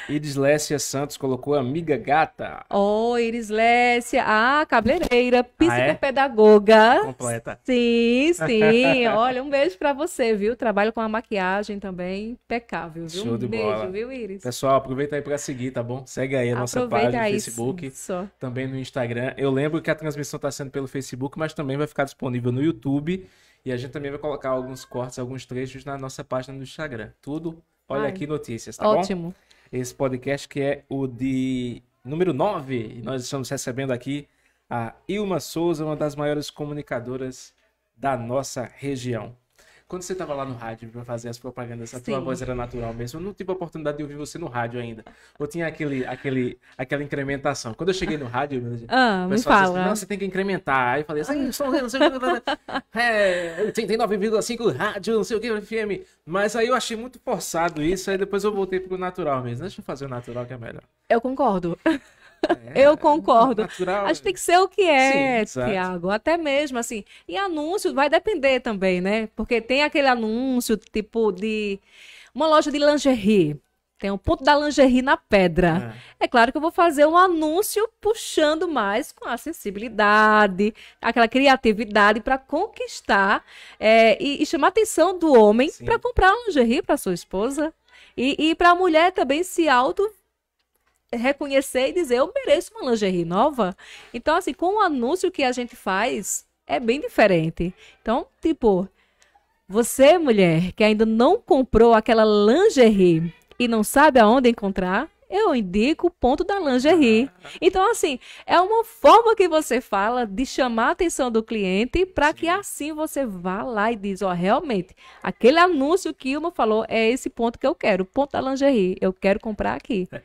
Iris Lécia Santos colocou amiga gata. Oh, Iris Lécia, ah, cabeleireira, psicopedagoga. Ah, é? Completa. Sim, sim. Olha, um beijo para você, viu? Trabalho com a maquiagem também, impecável, viu? Show de um beijo, bola. viu, Iris? Pessoal, aproveita aí para seguir, tá bom? Segue aí a nossa aproveita página no Facebook, isso. também no Instagram. Eu lembro que a transmissão tá sendo pelo Facebook, mas também vai ficar disponível no YouTube. E a gente também vai colocar alguns cortes, alguns trechos na nossa página no Instagram. Tudo Olha Ai. aqui notícias, tá Ótimo. bom? Ótimo esse podcast que é o de número 9. E nós estamos recebendo aqui a Ilma Souza, uma das maiores comunicadoras da nossa região. Quando você tava lá no rádio pra fazer as propagandas, a Sim. tua voz era natural mesmo. Eu não tive a oportunidade de ouvir você no rádio ainda. Ou tinha aquele, aquele, aquela incrementação. Quando eu cheguei no rádio, ah, me assim, fala. não, você tem que incrementar. Aí eu falei assim, só não sei o que. É, 89,5 rádio, não sei o que, FM. Mas aí eu achei muito forçado isso. Aí depois eu voltei pro natural mesmo. Deixa eu fazer o natural que é melhor. Eu concordo. É, eu é concordo. É natural, Acho que tem né? que ser o que é, Tiago. Até mesmo assim. E anúncio vai depender também, né? Porque tem aquele anúncio tipo de uma loja de lingerie. Tem um ponto da lingerie na pedra. É. é. claro que eu vou fazer um anúncio puxando mais com a sensibilidade, aquela criatividade para conquistar é, e, e, chamar a atenção do homem para comprar lingerie para sua esposa. E, e para a mulher também se auto reconhecer e dizer, eu mereço uma lingerie nova. Então, assim, com o anúncio que a gente faz, é bem diferente. Então, tipo, você, mulher, que ainda não comprou aquela lingerie e não sabe aonde encontrar, eu indico o ponto da lingerie. Ah. Então, assim, é uma forma que você fala de chamar a atenção do cliente para que assim você vá lá e diz, ó, oh, realmente, aquele anúncio que meu falou é esse ponto que eu quero, o ponto da lingerie, eu quero comprar aqui.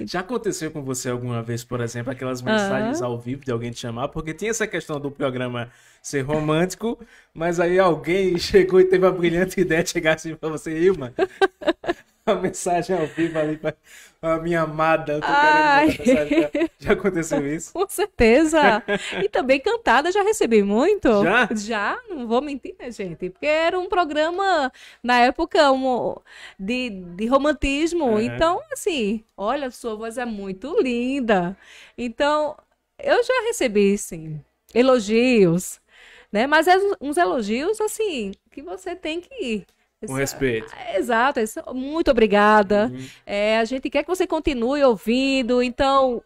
Já aconteceu com você alguma vez, por exemplo, aquelas mensagens uhum. ao vivo de alguém te chamar? Porque tinha essa questão do programa ser romântico, mas aí alguém chegou e teve a brilhante ideia de chegar assim pra você, Ilma. a mensagem ao vivo ali pra a minha amada. Já, já, aconteceu isso? Com certeza. E também cantada já recebi muito. Já? Já, não vou mentir, né, gente? Porque era um programa, na época, um, de, de romantismo. Então, assim, olha, sua voz é muito linda. Então, eu já recebi, sim, elogios. Né? Mas é uns elogios, assim, que você tem que ir. Com respeito. Exato. É Muito obrigada. Uhum. É, a gente quer que você continue ouvindo. Então,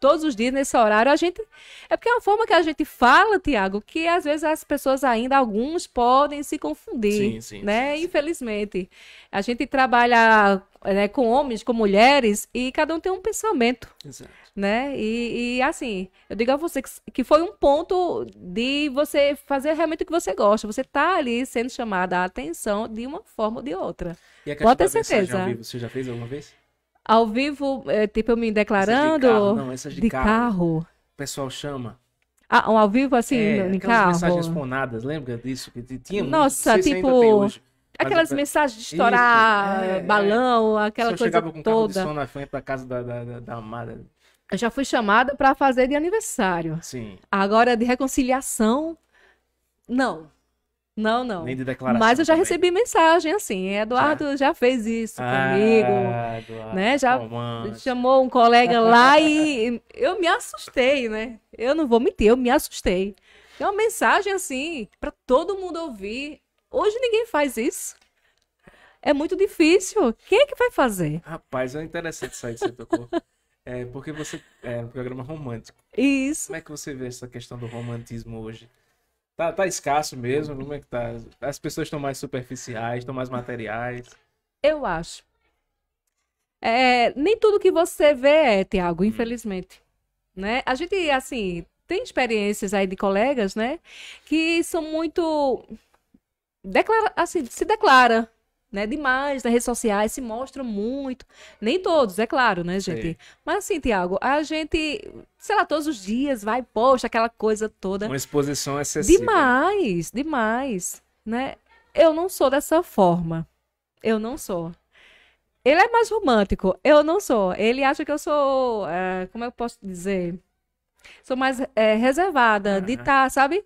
todos os dias nesse horário, a gente. É porque é uma forma que a gente fala, Tiago, que às vezes as pessoas ainda, alguns, podem se confundir. Sim, sim, né? Sim, Infelizmente. A gente trabalha né, com homens, com mulheres, e cada um tem um pensamento. Exato. Né? E, e assim, eu digo a você que, foi um ponto de você fazer realmente o que você gosta. Você tá ali sendo chamada a atenção de uma forma ou de outra. E a Pode ter certeza. você já fez alguma vez? Ao vivo, é, tipo, eu me declarando. Essas de carro, não, essas de, de carro. carro. O pessoal chama. Ah, ao vivo, assim, é, em carro? mensagens ponadas, lembra disso? Que tinha, Nossa, tipo... Aquelas mensagens de estourar isso, é, balão, é. aquela coisa toda. Eu chegava com um carro de som na frente casa da, da, da, da amada. Eu já fui chamada para fazer de aniversário. Sim. Agora, de reconciliação, não. Não, não. Nem de declaração. Mas eu já também. recebi mensagem assim, Eduardo já, já fez isso ah, comigo, Eduardo, né? Já romance. chamou um colega lá e eu me assustei, né? Eu não vou mentir, eu me assustei. É uma mensagem assim para todo mundo ouvir. Hoje ninguém faz isso. É muito difícil. Quem é que vai fazer? Rapaz, é interessante isso aí que você tocou. É porque você é um programa romântico. Isso. Como é que você vê essa questão do romantismo hoje? tá, tá escasso mesmo? Como é que tá? As pessoas estão mais superficiais, estão mais materiais? Eu acho. É, nem tudo que você vê é, Tiago, hum. infelizmente. Né? A gente, assim, tem experiências aí de colegas, né? Que são muito. Declara, assim, se declara né, demais nas né, redes sociais, se mostram muito. Nem todos, é claro, né, gente? Sim. Mas assim, Tiago, a gente, sei lá, todos os dias vai, posta aquela coisa toda. Uma exposição excessiva. Demais, demais, né? Eu não sou dessa forma. Eu não sou. Ele é mais romântico. Eu não sou. Ele acha que eu sou, é, como eu posso dizer? Sou mais é, reservada, uhum. de estar, tá, sabe?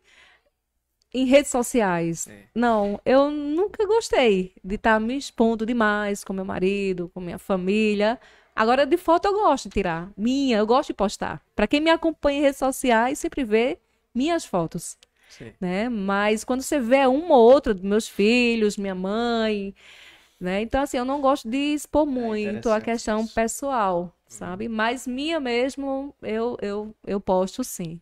em redes sociais. É. Não, eu nunca gostei de estar tá me expondo demais com meu marido, com minha família. Agora, de foto eu gosto de tirar. Minha, eu gosto de postar. Para quem me acompanha em redes sociais, sempre vê minhas fotos. Sim. Né? Mas quando você vê uma ou outra dos meus filhos, minha mãe, né? Então, assim, eu não gosto de expor é muito é a questão isso. pessoal, uhum. sabe? Mas minha mesmo, eu, eu, eu posto sim.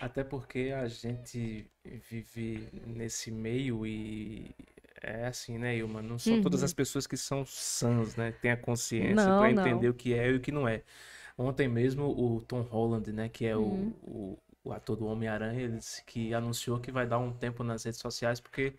Até porque a gente vive nesse meio e é assim, né, Ilma? Não são uhum. todas as pessoas que são sãs, né? Tem a consciência para entender o que é e o que não é. Ontem mesmo o Tom Holland, né, que é uhum. o, o, o ator do Homem-Aranha, ele disse que anunciou que vai dar um tempo nas redes sociais porque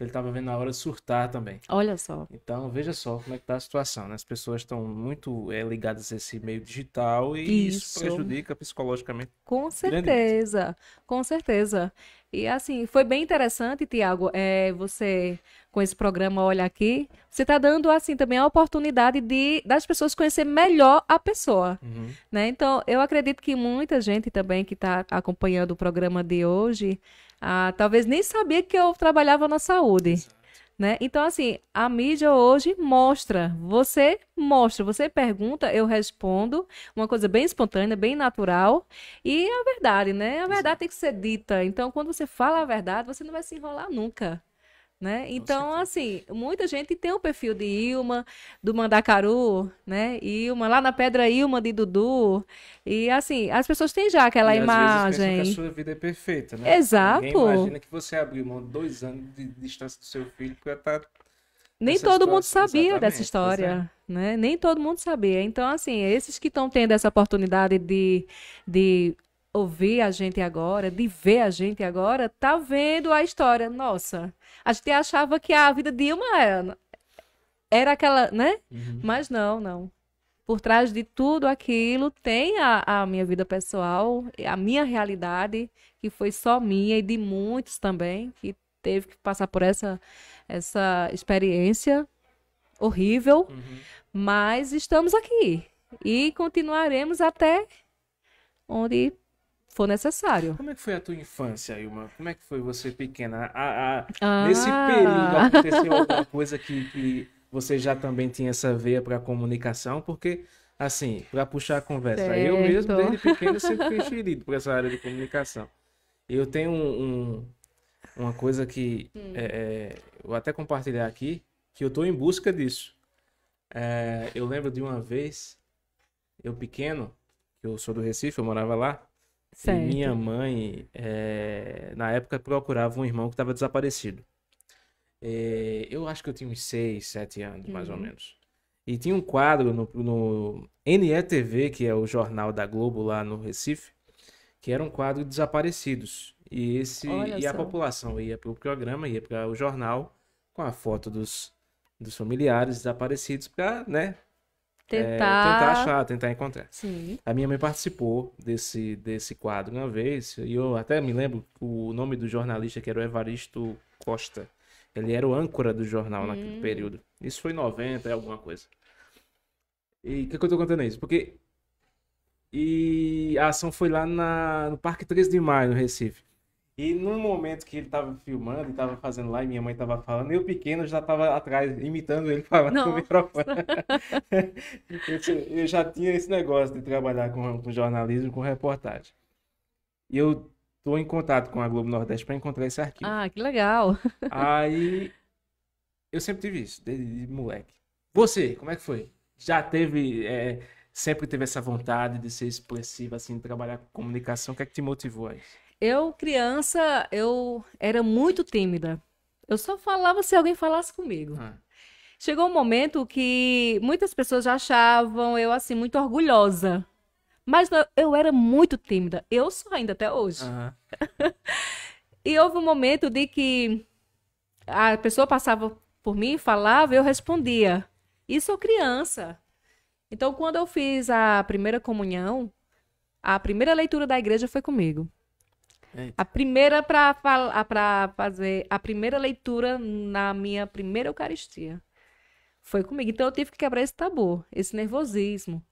ele estava vendo a hora de surtar também. Olha só. Então, veja só como é que tá a situação, né? As pessoas estão muito é, ligadas a esse meio digital e isso, isso prejudica psicologicamente. Com certeza, grandemente. com certeza. E assim, foi bem interessante, Tiago, é, eh, você com esse programa Olha Aqui, você está dando assim também a oportunidade de das pessoas conhecer melhor a pessoa, uhum. né? Então, eu acredito que muita gente também que está acompanhando o programa de hoje ah, talvez nem sabia que eu trabalhava na saúde. Né? Então, assim, a mídia hoje mostra, você mostra, você pergunta, eu respondo, uma coisa bem espontânea, bem natural, e é a verdade, né? A verdade Sim. tem que ser dita. Então, quando você fala a verdade, você não vai se enrolar nunca. Né? Então, assim, muita gente tem o perfil de Ilma, do Mandacaru, né? Ilma, lá na Pedra Ilma de Dudu. E, assim, as pessoas têm já aquela e, imagem. Às vezes que a sua vida é perfeita, né? Exato. Ninguém imagina que você abriu mão dois anos de distância do seu filho para estar. Tá Nem todo mundo sabia dessa é. história. Exato. Né? Nem todo mundo sabia. Então, assim, esses que estão tendo essa oportunidade de, de ouvir a gente agora, de ver a gente agora, tá vendo a história. Nossa, a gente achava que a vida de uma era, era aquela, né? Uhum. Mas não, não. Por trás de tudo aquilo tem a, a minha vida pessoal, a minha realidade, que foi só minha e de muitos também, que teve que passar por essa, essa experiência horrível, uhum. mas estamos aqui e continuaremos até onde for necessário. Como é que foi a tua infância, Ilma? Como é que foi você pequena? A, a, ah. Nesse período aconteceu alguma coisa que, que você já também tinha essa veia para comunicação? Porque assim, para puxar a conversa. Certo. Eu mesmo, desde pequeno, sempre fui xerido por essa área de comunicação. Eu tenho um, um, uma coisa que hum. é, é vou até compartilhar aqui, que eu estou em busca disso. É, eu lembro de uma vez, eu pequeno, eu sou do Recife, eu morava lá, Certo. E minha mãe, é, na época, procurava um irmão que estava desaparecido. É, eu acho que eu tinha uns 6, 7 anos, uhum. mais ou uhum. menos. E tinha um quadro no, no NETV, que é o jornal da Globo lá no Recife, que era um quadro de desaparecidos. E, esse, e a população ia para o programa, ia para o jornal, com a foto dos, dos familiares desaparecidos, para né, é, tentar... É, tentar achar, tentar encontrar. Sim. A minha mãe participou desse, desse quadro uma vez, e eu até me lembro o nome do jornalista, que era o Evaristo Costa. Ele era o âncora do jornal hum. naquele período. Isso foi em 90, é alguma coisa. E o que, é que eu tô contando isso? Porque. E a ação foi lá na, no Parque 13 de Maio, no Recife. E no momento que ele tava filmando e tava fazendo lá, e minha mãe tava falando, eu pequeno já tava atrás, imitando ele falando Nossa. microfone. eu, já tinha esse negócio de trabalhar com, com jornalismo, com reportagem. E eu tô em contato com a Globo Nordeste para encontrar esse arquivo. Ah, que legal! Aí eu sempre tive isso, desde moleque. Você, como é que foi? Já teve. É, sempre teve essa vontade de ser expressiva, assim, de trabalhar com comunicação. O que é que te motivou a isso? Eu, criança, eu era muito tímida. Eu só falava se alguém falasse comigo. Ah. Chegou um momento que muitas pessoas já achavam eu, assim, muito orgulhosa. Mas não, eu era muito tímida. Eu sou ainda até hoje. e houve um momento de que a pessoa passava por mim, falava, eu respondia. Isso sou criança. Então, quando eu fiz a primeira comunhão, a primeira leitura da igreja foi comigo. Eita. A primeira para para fazer a primeira leitura na minha primeira Eucaristia. Foi comigo. Então eu tive que quebrar esse tabu, esse nervosismo.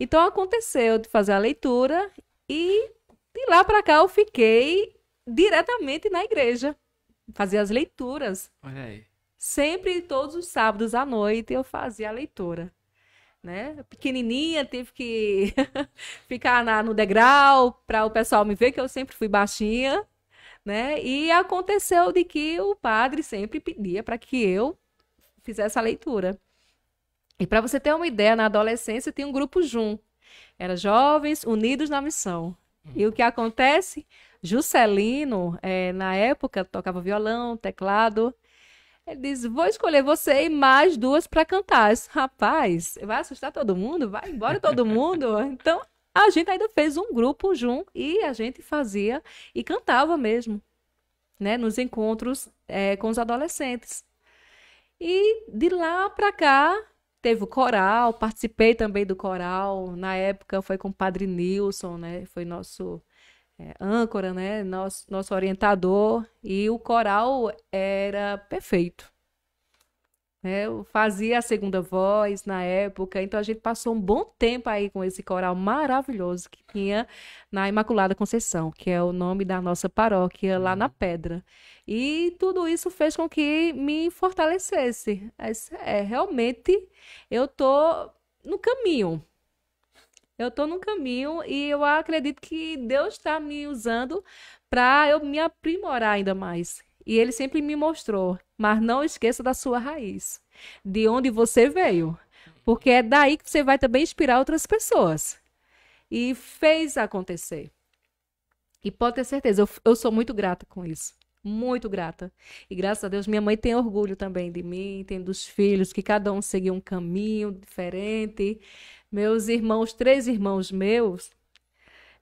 Então aconteceu de fazer a leitura e de lá para cá eu fiquei diretamente na igreja, fazia as leituras. Olha aí. Sempre todos os sábados à noite eu fazia a leitura né? Pequenininha, tive que ficar na, no degrau para o pessoal me ver que eu sempre fui baixinha, né? E aconteceu de que o padre sempre pedia para que eu fizesse a leitura. E para você ter uma ideia, na adolescência tinha um grupo Jun. Era Jovens Unidos na Missão. E o que acontece? Juscelino, é, na época, tocava violão, teclado. Ele disse: Vou escolher você e mais duas para cantar. Disse, Rapaz, vai assustar todo mundo? Vai embora todo mundo? Então a gente ainda fez um grupo junto e a gente fazia e cantava mesmo, né? Nos encontros é, com os adolescentes. E de lá para cá teve o coral, participei também do coral. Na época foi com o Padre Nilson, né? Foi nosso é, âncora, né? Nosso, nosso orientador. E o coral era perfeito. É, eu fazia a segunda voz na época, então a gente passou um bom tempo aí com esse coral maravilhoso que tinha na Imaculada Conceição, que é o nome da nossa paróquia lá na Pedra. E tudo isso fez com que me fortalecesse. É, realmente eu tô no caminho, eu estou num caminho e eu acredito que Deus está me usando para eu me aprimorar ainda mais. E ele sempre me mostrou, mas não esqueça da sua raiz, de onde você veio, porque é daí que você vai também inspirar outras pessoas. E fez acontecer. E pode ter certeza, eu, eu sou muito grata com isso muito grata. E graças a Deus, minha mãe tem orgulho também de mim, tem dos filhos, que cada um seguiu um caminho diferente, meus irmãos, três irmãos meus,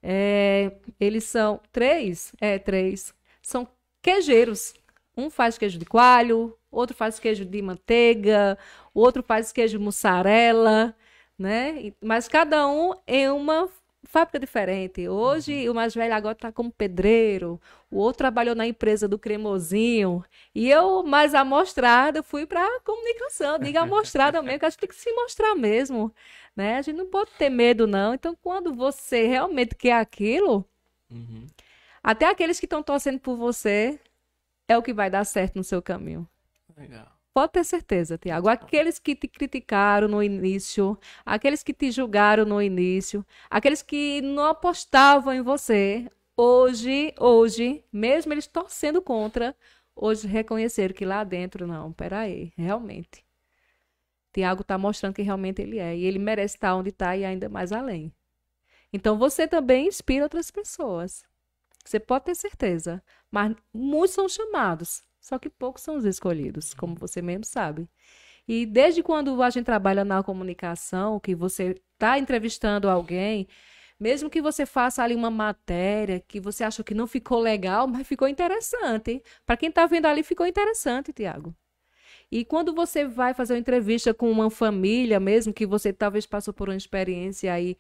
é, eles são três, é, três, são queijeiros. Um faz queijo de coalho, outro faz queijo de manteiga, outro faz queijo mussarela, né? Mas cada um em uma fábrica diferente. Hoje, uhum. o mais velho agora está como pedreiro, o outro trabalhou na empresa do cremosinho. E eu, mais amostrada, fui para a comunicação. Diga amostrada mesmo, que a gente tem que se mostrar mesmo. Né? A gente não pode ter medo, não. Então, quando você realmente quer aquilo, uhum. até aqueles que estão torcendo por você, é o que vai dar certo no seu caminho. Legal. Pode ter certeza, Tiago. Aqueles que te criticaram no início, aqueles que te julgaram no início, aqueles que não apostavam em você, hoje, hoje, mesmo eles torcendo contra, hoje reconheceram que lá dentro, não, peraí, realmente. Tiago está mostrando que realmente ele é. E ele merece estar onde está e ainda mais além. Então você também inspira outras pessoas. Você pode ter certeza. Mas muitos são chamados só que poucos são os escolhidos, como uhum. você mesmo sabe. E desde quando a gente trabalha na comunicação, que você está entrevistando alguém, mesmo que você faça ali uma matéria que você achou que não ficou legal, mas ficou interessante. Para quem está vendo ali, ficou interessante, Tiago. E quando você vai fazer uma entrevista com uma família mesmo, que você talvez passou por uma experiência aí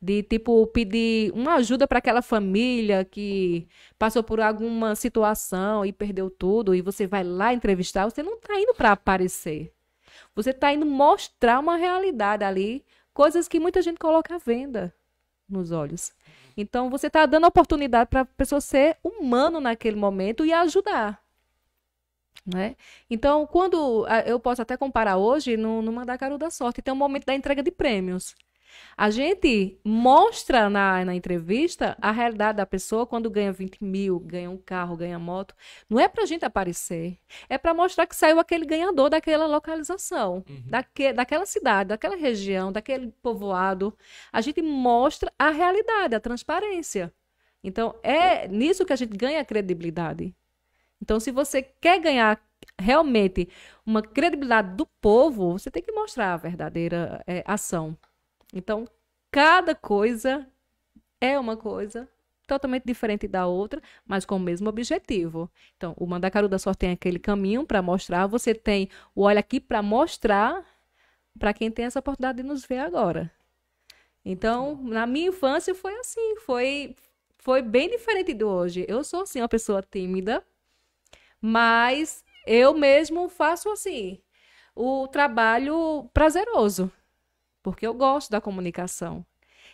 de tipo pedir uma ajuda para aquela família que passou por alguma situação e perdeu tudo, e você vai lá entrevistar, você não está indo para aparecer. Você está indo mostrar uma realidade ali, coisas que muita gente coloca à venda nos olhos. Então você está dando oportunidade para a pessoa ser humano naquele momento e ajudar. Né? Então, quando eu posso até comparar hoje no, no Mandacaru da Sorte, tem um momento da entrega de prêmios. A gente mostra na, na entrevista a realidade da pessoa quando ganha 20 mil, ganha um carro, ganha moto. Não é para a gente aparecer, é para mostrar que saiu aquele ganhador daquela localização, uhum. daque, daquela cidade, daquela região, daquele povoado. A gente mostra a realidade, a transparência. Então, é nisso que a gente ganha credibilidade. Então, se você quer ganhar realmente uma credibilidade do povo, você tem que mostrar a verdadeira é, ação. Então, cada coisa é uma coisa totalmente diferente da outra, mas com o mesmo objetivo. Então, o Mandacaru da Sorte tem aquele caminho para mostrar, você tem o olho Aqui para mostrar para quem tem essa oportunidade de nos ver agora. Então, na minha infância foi assim, foi foi bem diferente de hoje. Eu sou assim uma pessoa tímida, mas eu mesmo faço assim, o trabalho prazeroso, porque eu gosto da comunicação.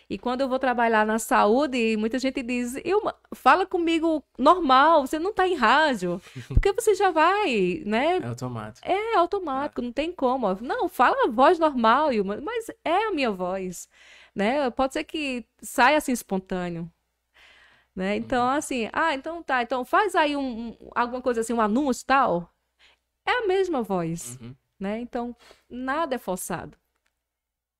E quando eu vou trabalhar na saúde, muita gente diz: fala comigo normal, você não está em rádio. Porque você já vai, né? É automático. É automático, é. não tem como. Não, fala a voz normal, mas é a minha voz. Né? Pode ser que saia assim espontâneo, né? Uhum. Então, assim, ah, então tá, então faz aí um, alguma coisa assim, um anúncio tal. É a mesma voz. Uhum. Né? Então, nada é forçado.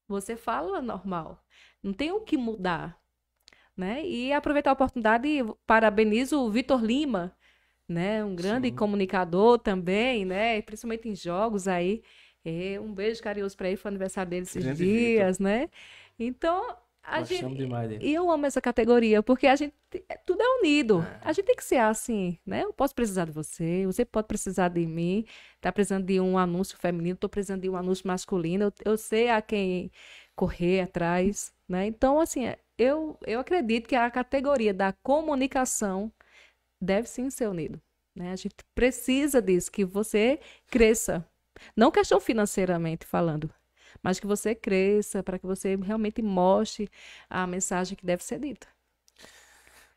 Você fala normal. Não tem o que mudar. Né? E aproveitar a oportunidade e parabenizo o Vitor Lima, né? Um grande Sim. comunicador também, né? Principalmente em jogos aí. E é, um beijo carinhoso para ele, foi aniversário dele esses grande dias, Victor. né? Então, a Nós gente, demais dele. E eu amo essa categoria, porque a gente. Tudo é unido. É. A gente tem que ser assim, né? Eu posso precisar de você, você pode precisar de mim. Tá precisando de um anúncio feminino, tô precisando de um anúncio masculino. Eu, eu sei a quem correr atrás, né? Então, assim, é, eu, eu acredito que a categoria da comunicação deve sim ser unida. Né? A gente precisa disso, que você cresça. Não questão financeiramente falando, mas que você cresça, para que você realmente mostre a mensagem que deve ser dita.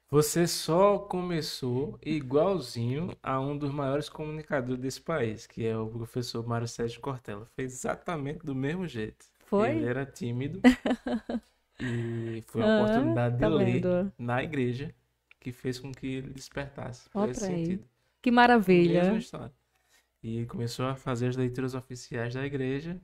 Você só começou igualzinho a um dos maiores comunicadores desse país, que é o professor Mário Sérgio Cortella. Foi exatamente do mesmo jeito. Foi? Ele era tímido e foi a ah, oportunidade tá de ler na igreja que fez com que ele despertasse. Olha esse sentido. Que maravilha. Mesma história. E começou a fazer as leituras oficiais da igreja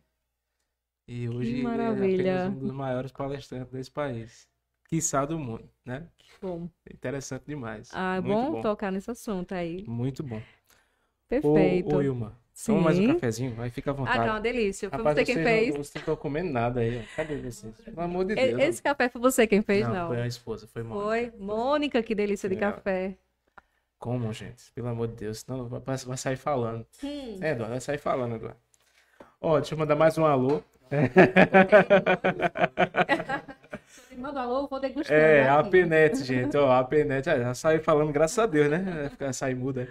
e hoje que é maravilha. é um dos maiores palestrantes desse país. Quiçá do mundo, né? Bom. Interessante demais. Ah, é Muito bom, bom tocar nesse assunto aí. Muito bom. Perfeito. Ô, Ilma, Sim. Toma mais um cafezinho, aí fica à vontade. Ah, não, é delícia. Foi Rapaz, você quem fez. Não, vocês não comendo nada aí. Cadê vocês? Pelo amor de Deus. Esse café foi você quem fez, não? Não, foi a esposa, foi Mônica. Foi. Mônica, que delícia de café. Como, gente? Pelo amor de Deus. Senão vai, sair falando. Hum. É, Eduardo, vai sair falando, agora. Ó, deixa eu mandar mais um alô Manda alô, vou degustar. É, né, a Penet, gente, ó, a Penet, já saiu falando, graças a Deus, né? Ficar sair muda.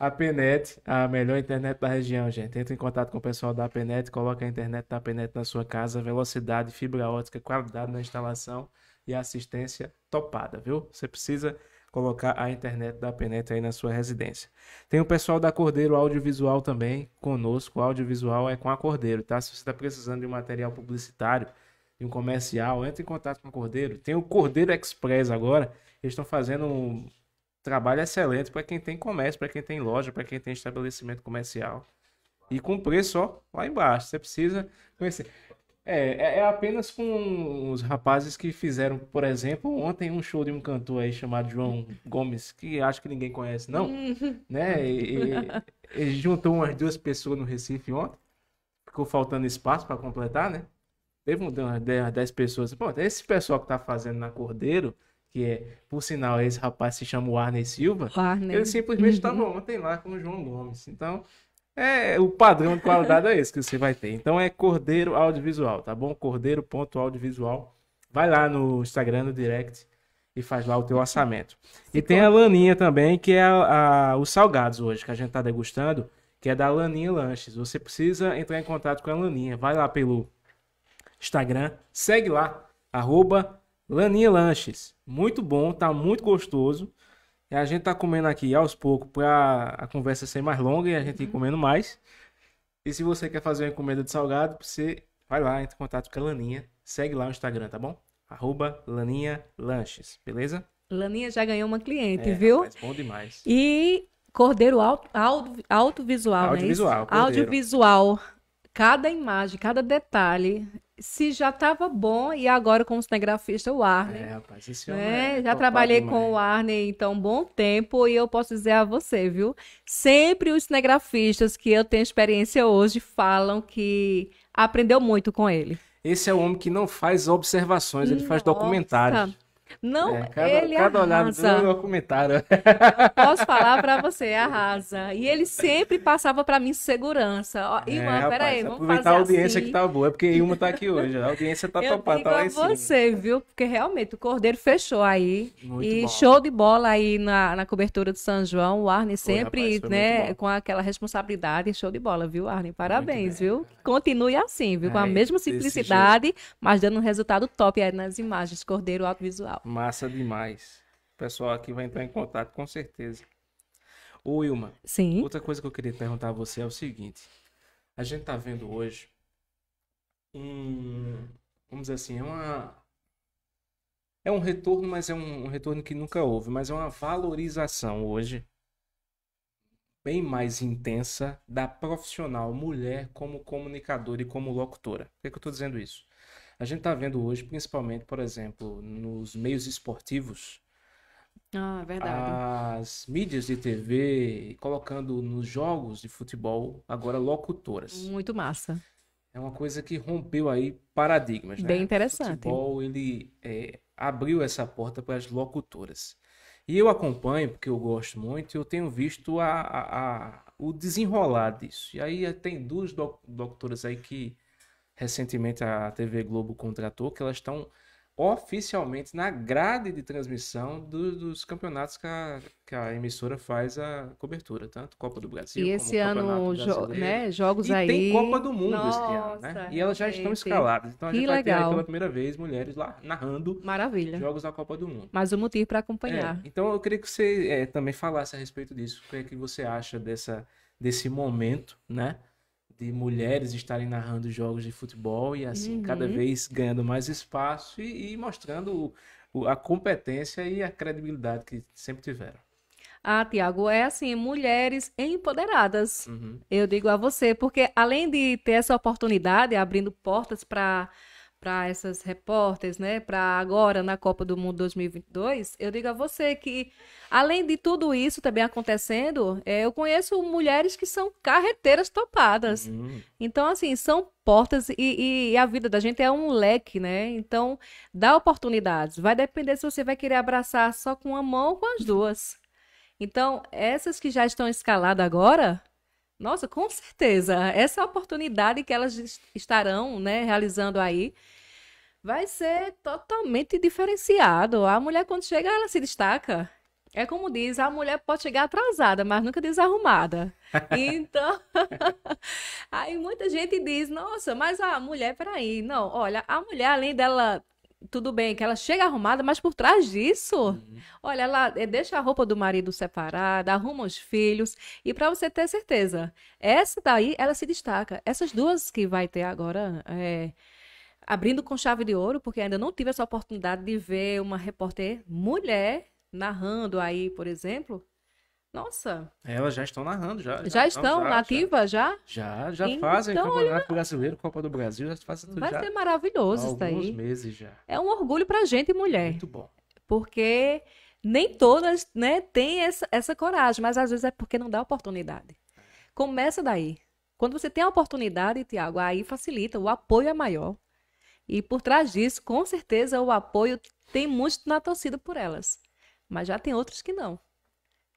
A Penet, a melhor internet da região, gente. Entre em contato com o pessoal da Penet, coloca a internet da Penet na sua casa, velocidade, fibra ótica, qualidade na instalação e assistência topada, viu? Você precisa colocar a internet da Penet aí na sua residência. Tem o pessoal da Cordeiro Audiovisual também conosco. O audiovisual é com a Cordeiro, tá? Se você está precisando de um material publicitário, de um comercial, entre em contato com a Cordeiro. Tem o Cordeiro Express agora. Eles estão fazendo um trabalho excelente para quem tem comércio, para quem tem loja, para quem tem estabelecimento comercial. E com preço, ó, lá embaixo. Você precisa conhecer. É, é, é apenas com os rapazes que fizeram, por exemplo, ontem um show de um cantor aí chamado João Gomes, que acho que ninguém conhece, não, né? E, e juntou umas duas pessoas no Recife ontem, ficou faltando espaço para completar, né? Teve umas 10 pessoas. Bom, esse pessoal que tá fazendo na Cordeiro, que é, por sinal, esse rapaz se chama Arne Silva, ele simplesmente estava uhum. ontem lá com o João Gomes. Então, é, o padrão de qualidade é esse que você vai ter. Então é Cordeiro Audiovisual, tá bom? Cordeiro.audiovisual. Vai lá no Instagram, no direct, e faz lá o teu orçamento. E tem a Laninha também, que é a, a, os salgados hoje, que a gente tá degustando, que é da Laninha Lanches. Você precisa entrar em contato com a Laninha. Vai lá pelo Instagram, segue lá, arroba Laninha Lanches. Muito bom, tá muito gostoso. E a gente tá comendo aqui aos poucos para a conversa ser mais longa e a gente ir uhum. comendo mais. E se você quer fazer uma encomenda de salgado, você vai lá, entra em contato com a Laninha. Segue lá no Instagram, tá bom? Arroba Laninha Lanches, beleza? Laninha já ganhou uma cliente, é, viu? Rapaz, bom demais. E Cordeiro auto, auto, audiovisual, é audiovisual, né? Audiovisual. Cada imagem, cada detalhe se já estava bom e agora com o cinegrafista o Arne. É, rapaz, esse né? homem né? é Já trabalhei com o Arne então bom tempo e eu posso dizer a você, viu? Sempre os cinegrafistas que eu tenho experiência hoje falam que aprendeu muito com ele. Esse é o homem que não faz observações, ele Nossa. faz documentários. Não, é, cada, ele cada arrasa. olhada do documentário. Posso falar para você, arrasa. E ele sempre passava para mim segurança. Ó, é, Irmã, é, peraí, vamos aproveitar a audiência assim. que tá boa, é porque Irmã tá aqui hoje. A audiência tá topada, tá lá em cima. você, viu? Porque realmente o Cordeiro fechou aí. Muito e bom. show de bola aí na, na cobertura do São João. O Arne sempre, rapaz, né, com aquela responsabilidade. Show de bola, viu, Arne? Parabéns, viu? Continue assim, viu? Com a é, mesma simplicidade, mas dando um resultado top aí nas imagens. Cordeiro audiovisual legal. Massa demais. O pessoal aqui vai entrar em contato com certeza. Ô, Wilma. Sim. Outra coisa que eu queria perguntar a você é o seguinte. A gente tá vendo hoje um, vamos dizer assim, é uma é um retorno, mas é um, um retorno que nunca houve, mas é uma valorização hoje bem mais intensa da profissional mulher como comunicadora e como locutora. Por que, é que eu estou dizendo isso? A gente está vendo hoje, principalmente, por exemplo, nos meios esportivos, ah, verdade. As mídias de TV colocando nos jogos de futebol agora locutoras. Muito massa. É uma coisa que rompeu aí paradigmas, né? Bem interessante. O futebol, ele é, abriu essa porta para as locutoras. E eu acompanho, porque eu gosto muito, eu tenho visto a, a, a o desenrolar disso. E aí tem duas locutoras aí que recentemente a TV Globo contratou, que elas estão oficialmente na grade de transmissão do, dos campeonatos que a, que a, emissora faz a cobertura, tanto Copa do Brasil e esse ano jo né? jogos e aí tem Copa do Mundo Nossa, esse ano, né? E elas já estão escaladas, então a gente que vai ter aí pela primeira vez mulheres lá narrando Maravilha. jogos da Copa do Mundo. Mais um motivo para acompanhar. É, então eu queria que você é, também falasse a respeito disso, o que é que você acha dessa desse momento, né? de mulheres estarem narrando jogos de futebol e assim, uhum. cada vez ganhando mais espaço e, e mostrando o, a competência e a credibilidade que sempre tiveram. Ah, Tiago, é assim, mulheres empoderadas. Uhum. Eu digo a você, porque além de ter essa oportunidade, abrindo portas para para essas repórteres, né, para agora na Copa do Mundo 2022, eu digo a você que além de tudo isso também acontecendo, é, eu conheço mulheres que são carreteiras topadas. Uhum. Então assim são portas e, e, e, a vida da gente é um leque, né? Então dá oportunidades. Vai depender se você vai querer abraçar só com uma mão ou com as duas. Então essas que já estão escaladas agora nossa, com certeza. Essa oportunidade que elas estarão né, realizando aí vai ser totalmente diferenciado. A mulher, quando chega, ela se destaca. É como diz, a mulher pode chegar atrasada, mas nunca desarrumada. Então, aí muita gente diz, nossa, mas a mulher, peraí, não, olha, a mulher, além dela tudo bem que ela chega arrumada, mas por trás disso, uhum. olha, ela eh, deixa a roupa do marido separada, arruma os filhos. E para você ter certeza, essa daí, ela se destaca. Essas duas que vai ter agora, é, abrindo com chave de ouro, porque ainda não tive essa oportunidade de ver uma repórter mulher narrando aí, por exemplo, nossa. É, elas já estão narrando, já. Já, já estão, já, nativa, já? Já, já, já então, fazem então, Campeonato olha... Brasileiro, Copa do Brasil, já fazem tudo. Vai já, ser maravilhoso isso daí. Alguns meses já. É um orgulho pra gente, mulher. Muito bom. Porque nem todas, né, têm essa, essa coragem, mas às vezes é porque não dá oportunidade. Começa daí. Quando você tem a oportunidade, Tiago, aí facilita, o apoio é maior. E por trás disso, com certeza, o apoio tem muito na torcida por elas. Mas já tem outros que não.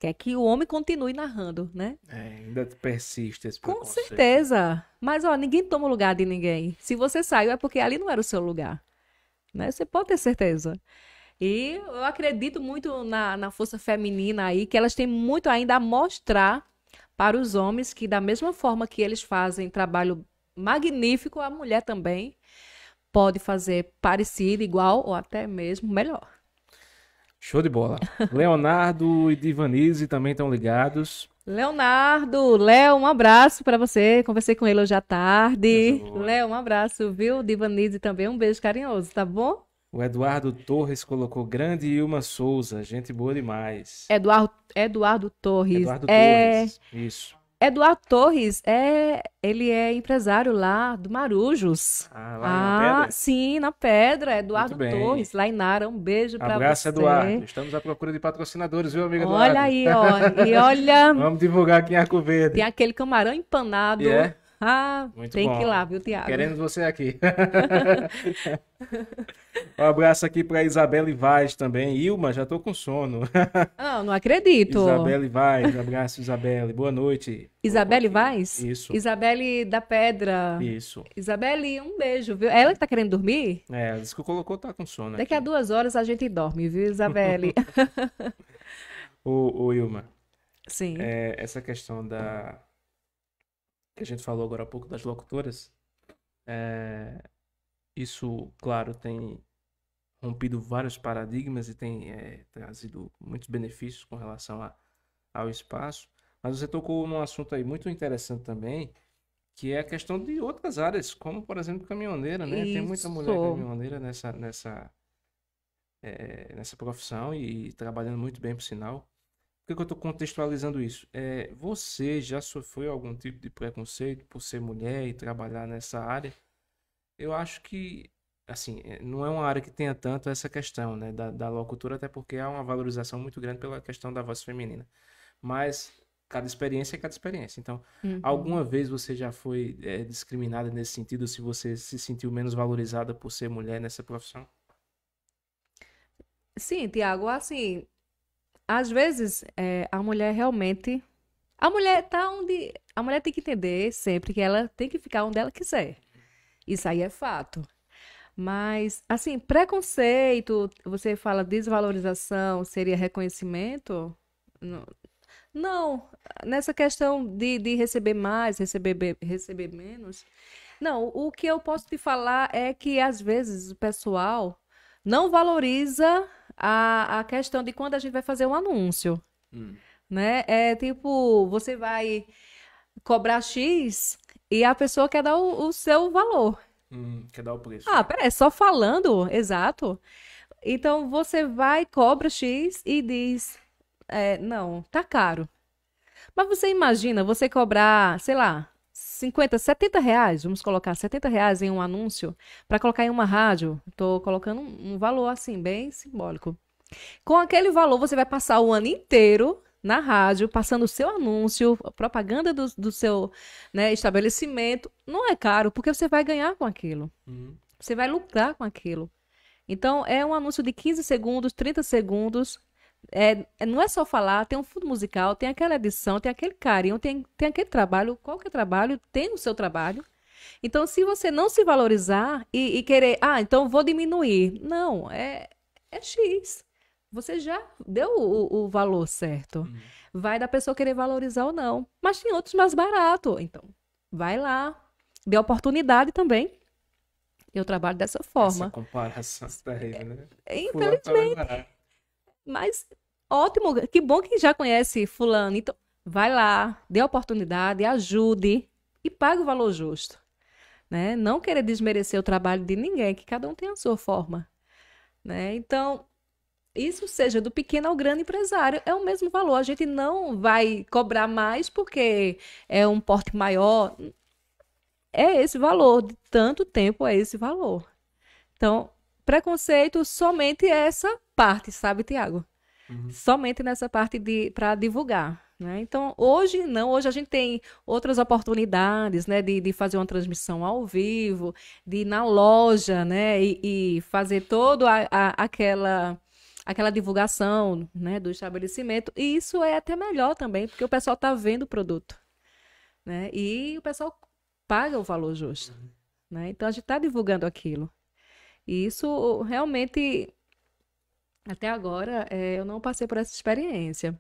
Quer que o homem continue narrando, né? É, ainda persiste esse Com certeza. Mas, ó, ninguém toma o lugar de ninguém. Se você saiu, é porque ali não era o seu lugar. Né? Você pode ter certeza. E eu acredito muito na, na força feminina aí, que elas têm muito ainda a mostrar para os homens que, da mesma forma que eles fazem trabalho magnífico, a mulher também pode fazer parecido, igual ou até mesmo melhor. Show de bola. Leonardo e Divanize também estão ligados. Leonardo, Léo, um abraço para você. Conversei com ele hoje à tarde. Léo, um abraço, viu? Divanize também, um beijo carinhoso, tá bom? O Eduardo Torres colocou grande Ilma Souza, gente boa demais. Eduardo, Eduardo Torres. Eduardo é... Torres, isso. Eduardo Torres é ele é empresário lá do Marujos. Ah, lá ah, na Pedra? Sim, na Pedra. Eduardo Torres, lá em Nara. Um beijo para você. Abraço, Eduardo. Estamos à procura de patrocinadores, viu, amiga Eduardo? Olha aí, ó. E olha... Vamos divulgar aqui em Arco Verde. Tem aquele camarão empanado. Yeah. É? Ah, Muito Tem bom. que ir lá, viu, Tiago? Queremos você aqui. um abraço aqui para Isabelle Vaz também. Ilma, já estou com sono. não, não acredito. Isabelle Vaz, abraço, Isabelle. Boa noite. Isabelle Vaz? Isso. Isabelle da Pedra. Isso. Isabelle, um beijo, viu? É ela que tá querendo dormir? É, ela disse que colocou, tá com sono. Daqui aqui. a duas horas a gente dorme, viu, Isabelle? ô, ô, Ilma. Sim. É, essa questão da que a gente falou agora há pouco das locutoras, é, isso, claro, tem rompido vários paradigmas e tem é, trazido muitos benefícios com relação a, ao espaço. Mas você tocou num assunto aí muito interessante também, que é a questão de outras áreas, como por exemplo caminhoneira, né? Isso. Tem muita mulher caminhoneira nessa nessa é, nessa profissão e, trabalhando muito bem, por sinal que, que eu estou contextualizando isso? É, você já sofreu algum tipo de preconceito por ser mulher e trabalhar nessa área? Eu acho que, assim, é, não é uma área que tenha tanto essa questão né, da, da locutora, até porque há uma valorização muito grande pela questão da voz feminina. Mas cada experiência é cada experiência. Então, uhum. alguma vez você já foi é, discriminada nesse sentido, se você se sentiu menos valorizada por ser mulher nessa profissão? Sim, Tiago, assim, às vezes, é, a mulher realmente. A mulher tá onde. A mulher tem que entender sempre que ela tem que ficar onde ela quiser. Isso aí é fato. Mas, assim, preconceito, você fala desvalorização, seria reconhecimento? Não, não nessa questão de, de receber mais, receber, receber menos. Não, o que eu posso te falar é que, às vezes, o pessoal não valoriza a, a questão de quando a gente vai fazer um anúncio. Hum. Né? É tipo, você vai cobrar X e a pessoa quer dar o, o seu valor. Hum, quer dar o preço. Ah, é só falando, exato. Então você vai, cobra X e diz: é, não, tá caro. Mas você imagina você cobrar, sei lá, 50, 70 reais, vamos colocar 70 reais em um anúncio, para colocar em uma rádio, estou colocando um, um valor assim, bem simbólico. Com aquele valor, você vai passar o ano inteiro na rádio, passando o seu anúncio, propaganda do, do seu né, estabelecimento. Não é caro, porque você vai ganhar com aquilo. Uhum. Você vai lucrar com aquilo. Então, é um anúncio de 15 segundos, 30 segundos, é, é, não é só falar, tem um fundo musical, tem aquela edição, tem aquele carinho, tem, tem aquele trabalho, qualquer trabalho tem o seu trabalho. Então, se você não se valorizar e, e querer, ah, então vou diminuir. Não, é, é X. Você já deu o, o valor certo. Uhum. Vai da pessoa querer valorizar ou não. Mas tem outros mais barato. Então, vai lá. Dê oportunidade também. Eu trabalho dessa forma. Essa comparação está aí, né? É, é, tá infelizmente. Mas ótimo, que bom que já conhece fulano. Então, vai lá, dê a oportunidade, ajude e pague o valor justo. Né? Não querer desmerecer o trabalho de ninguém, que cada um tem a sua forma. Né? Então, isso seja do pequeno ao grande empresário, é o mesmo valor. A gente não vai cobrar mais porque é um porte maior. É esse valor, de tanto tempo é esse valor. Então, preconceito somente essa parte, sabe, Tiago? Uhum. Somente nessa parte de para divulgar. Né? Então, hoje não, hoje a gente tem outras oportunidades né, de, de fazer uma transmissão ao vivo, de ir na loja né, e, e fazer toda aquela aquela divulgação né, do estabelecimento. E isso é até melhor também, porque o pessoal está vendo o produto. Né? E o pessoal paga o valor justo. Uhum. Né? Então a gente está divulgando aquilo. E isso realmente, até agora, é, eu não passei por essa experiência.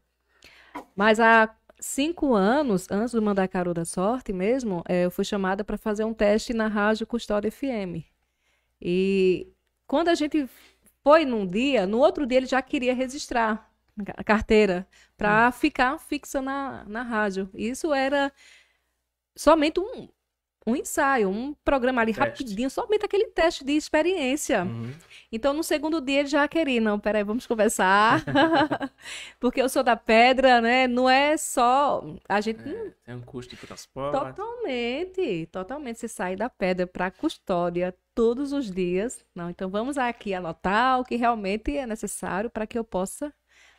Mas há cinco anos, antes do caro da Sorte mesmo, é, eu fui chamada para fazer um teste na Rádio Custódia FM. E quando a gente foi num dia, no outro dia ele já queria registrar a carteira para ah. Hum. ficar fixa na, na rádio. Isso era somente um, um ensaio, um programa ali teste. rapidinho, somente aquele teste de experiência. Uhum. Então, no segundo dia, ele já queria, não, peraí, vamos conversar. Porque eu sou da pedra, né? Não é só. A gente. É, um custo de transporte. Totalmente, totalmente. Você sai da pedra para custódia todos os dias. Não, então vamos aqui anotar o que realmente é necessário para que eu possa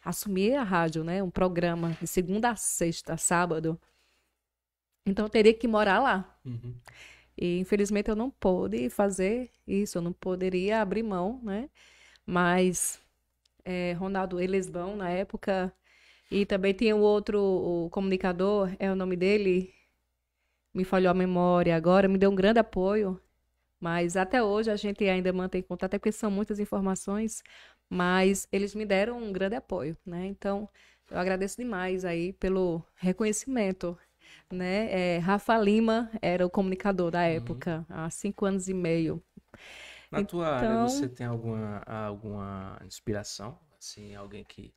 assumir a rádio, né? Um programa de segunda a sexta, sábado. Então eu teria que morar lá. Uhum. E infelizmente eu não pude fazer isso, eu não poderia abrir mão, né? Mas é, Ronaldo Elesbão, na época, e também tinha o um outro o comunicador, é o nome dele, me falhou a memória agora, me deu um grande apoio. Mas até hoje a gente ainda mantém contato, até porque são muitas informações, mas eles me deram um grande apoio, né? Então, eu agradeço demais aí pelo reconhecimento né? É, Rafa Lima era o comunicador da uhum. época, uhum. há cinco anos e meio. Na então... tua área, então você tem alguma, alguma inspiração? Assim, alguém que,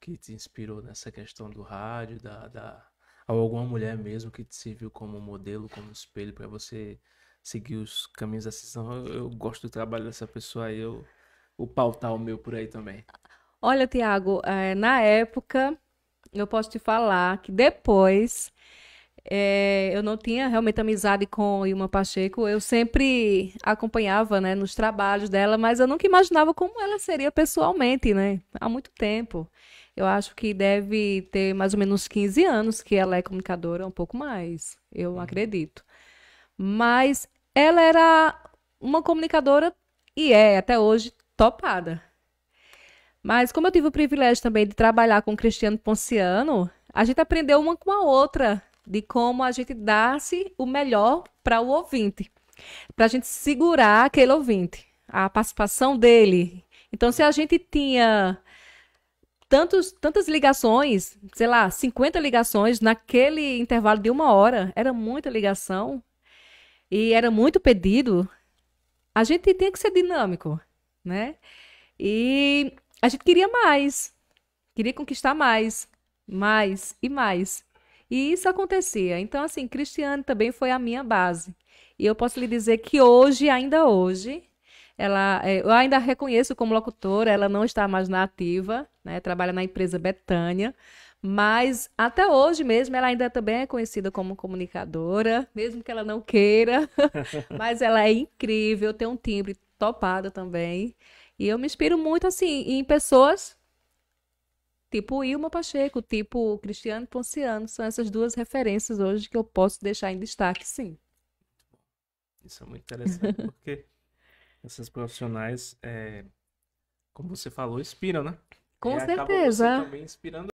que te inspirou nessa questão do rádio, da, da... ou alguma mulher mesmo que te serviu como modelo, como espelho para você seguir os caminhos da sessão? Eu, eu gosto do trabalho dessa pessoa eu vou pautar tá o meu por aí também. Olha, Tiago, eh, na época eu posso te falar que depois é, eu não tinha realmente amizade com Ilma Pacheco. Eu sempre acompanhava, né, nos trabalhos dela, mas eu nunca imaginava como ela seria pessoalmente, né? Há muito tempo. Eu acho que deve ter mais ou menos 15 anos que ela é comunicadora, um pouco mais, eu uhum. acredito. Mas ela era uma comunicadora e é até hoje topada. Mas como eu tive o privilégio também de trabalhar com o Cristiano Ponciano, a gente aprendeu uma com a outra de como a gente dá-se o melhor para o ouvinte, para a gente segurar aquele ouvinte, a participação dele. Então, se a gente tinha tantos, tantas ligações, sei lá, 50 ligações naquele intervalo de uma hora, era muita ligação e era muito pedido, a gente tem que ser dinâmico, né? E a gente queria mais, queria conquistar mais, mais e mais. E isso acontecia. Então, assim, Cristiane também foi a minha base. E eu posso lhe dizer que hoje, ainda hoje, ela, é, eu ainda reconheço como locutora, ela não está mais na ativa, né? trabalha na empresa Betânia, mas até hoje mesmo ela ainda também é conhecida como comunicadora, mesmo que ela não queira, mas ela é incrível, tem um timbre topado também. E eu me inspiro muito, assim, em pessoas tipo Ilma Pacheco, tipo Cristiano Ponciano. São essas duas referências hoje que eu posso deixar em destaque, sim. Isso é muito interessante, porque essas profissionais, é, como você falou, inspiram, né? Com e certeza. Você também inspirando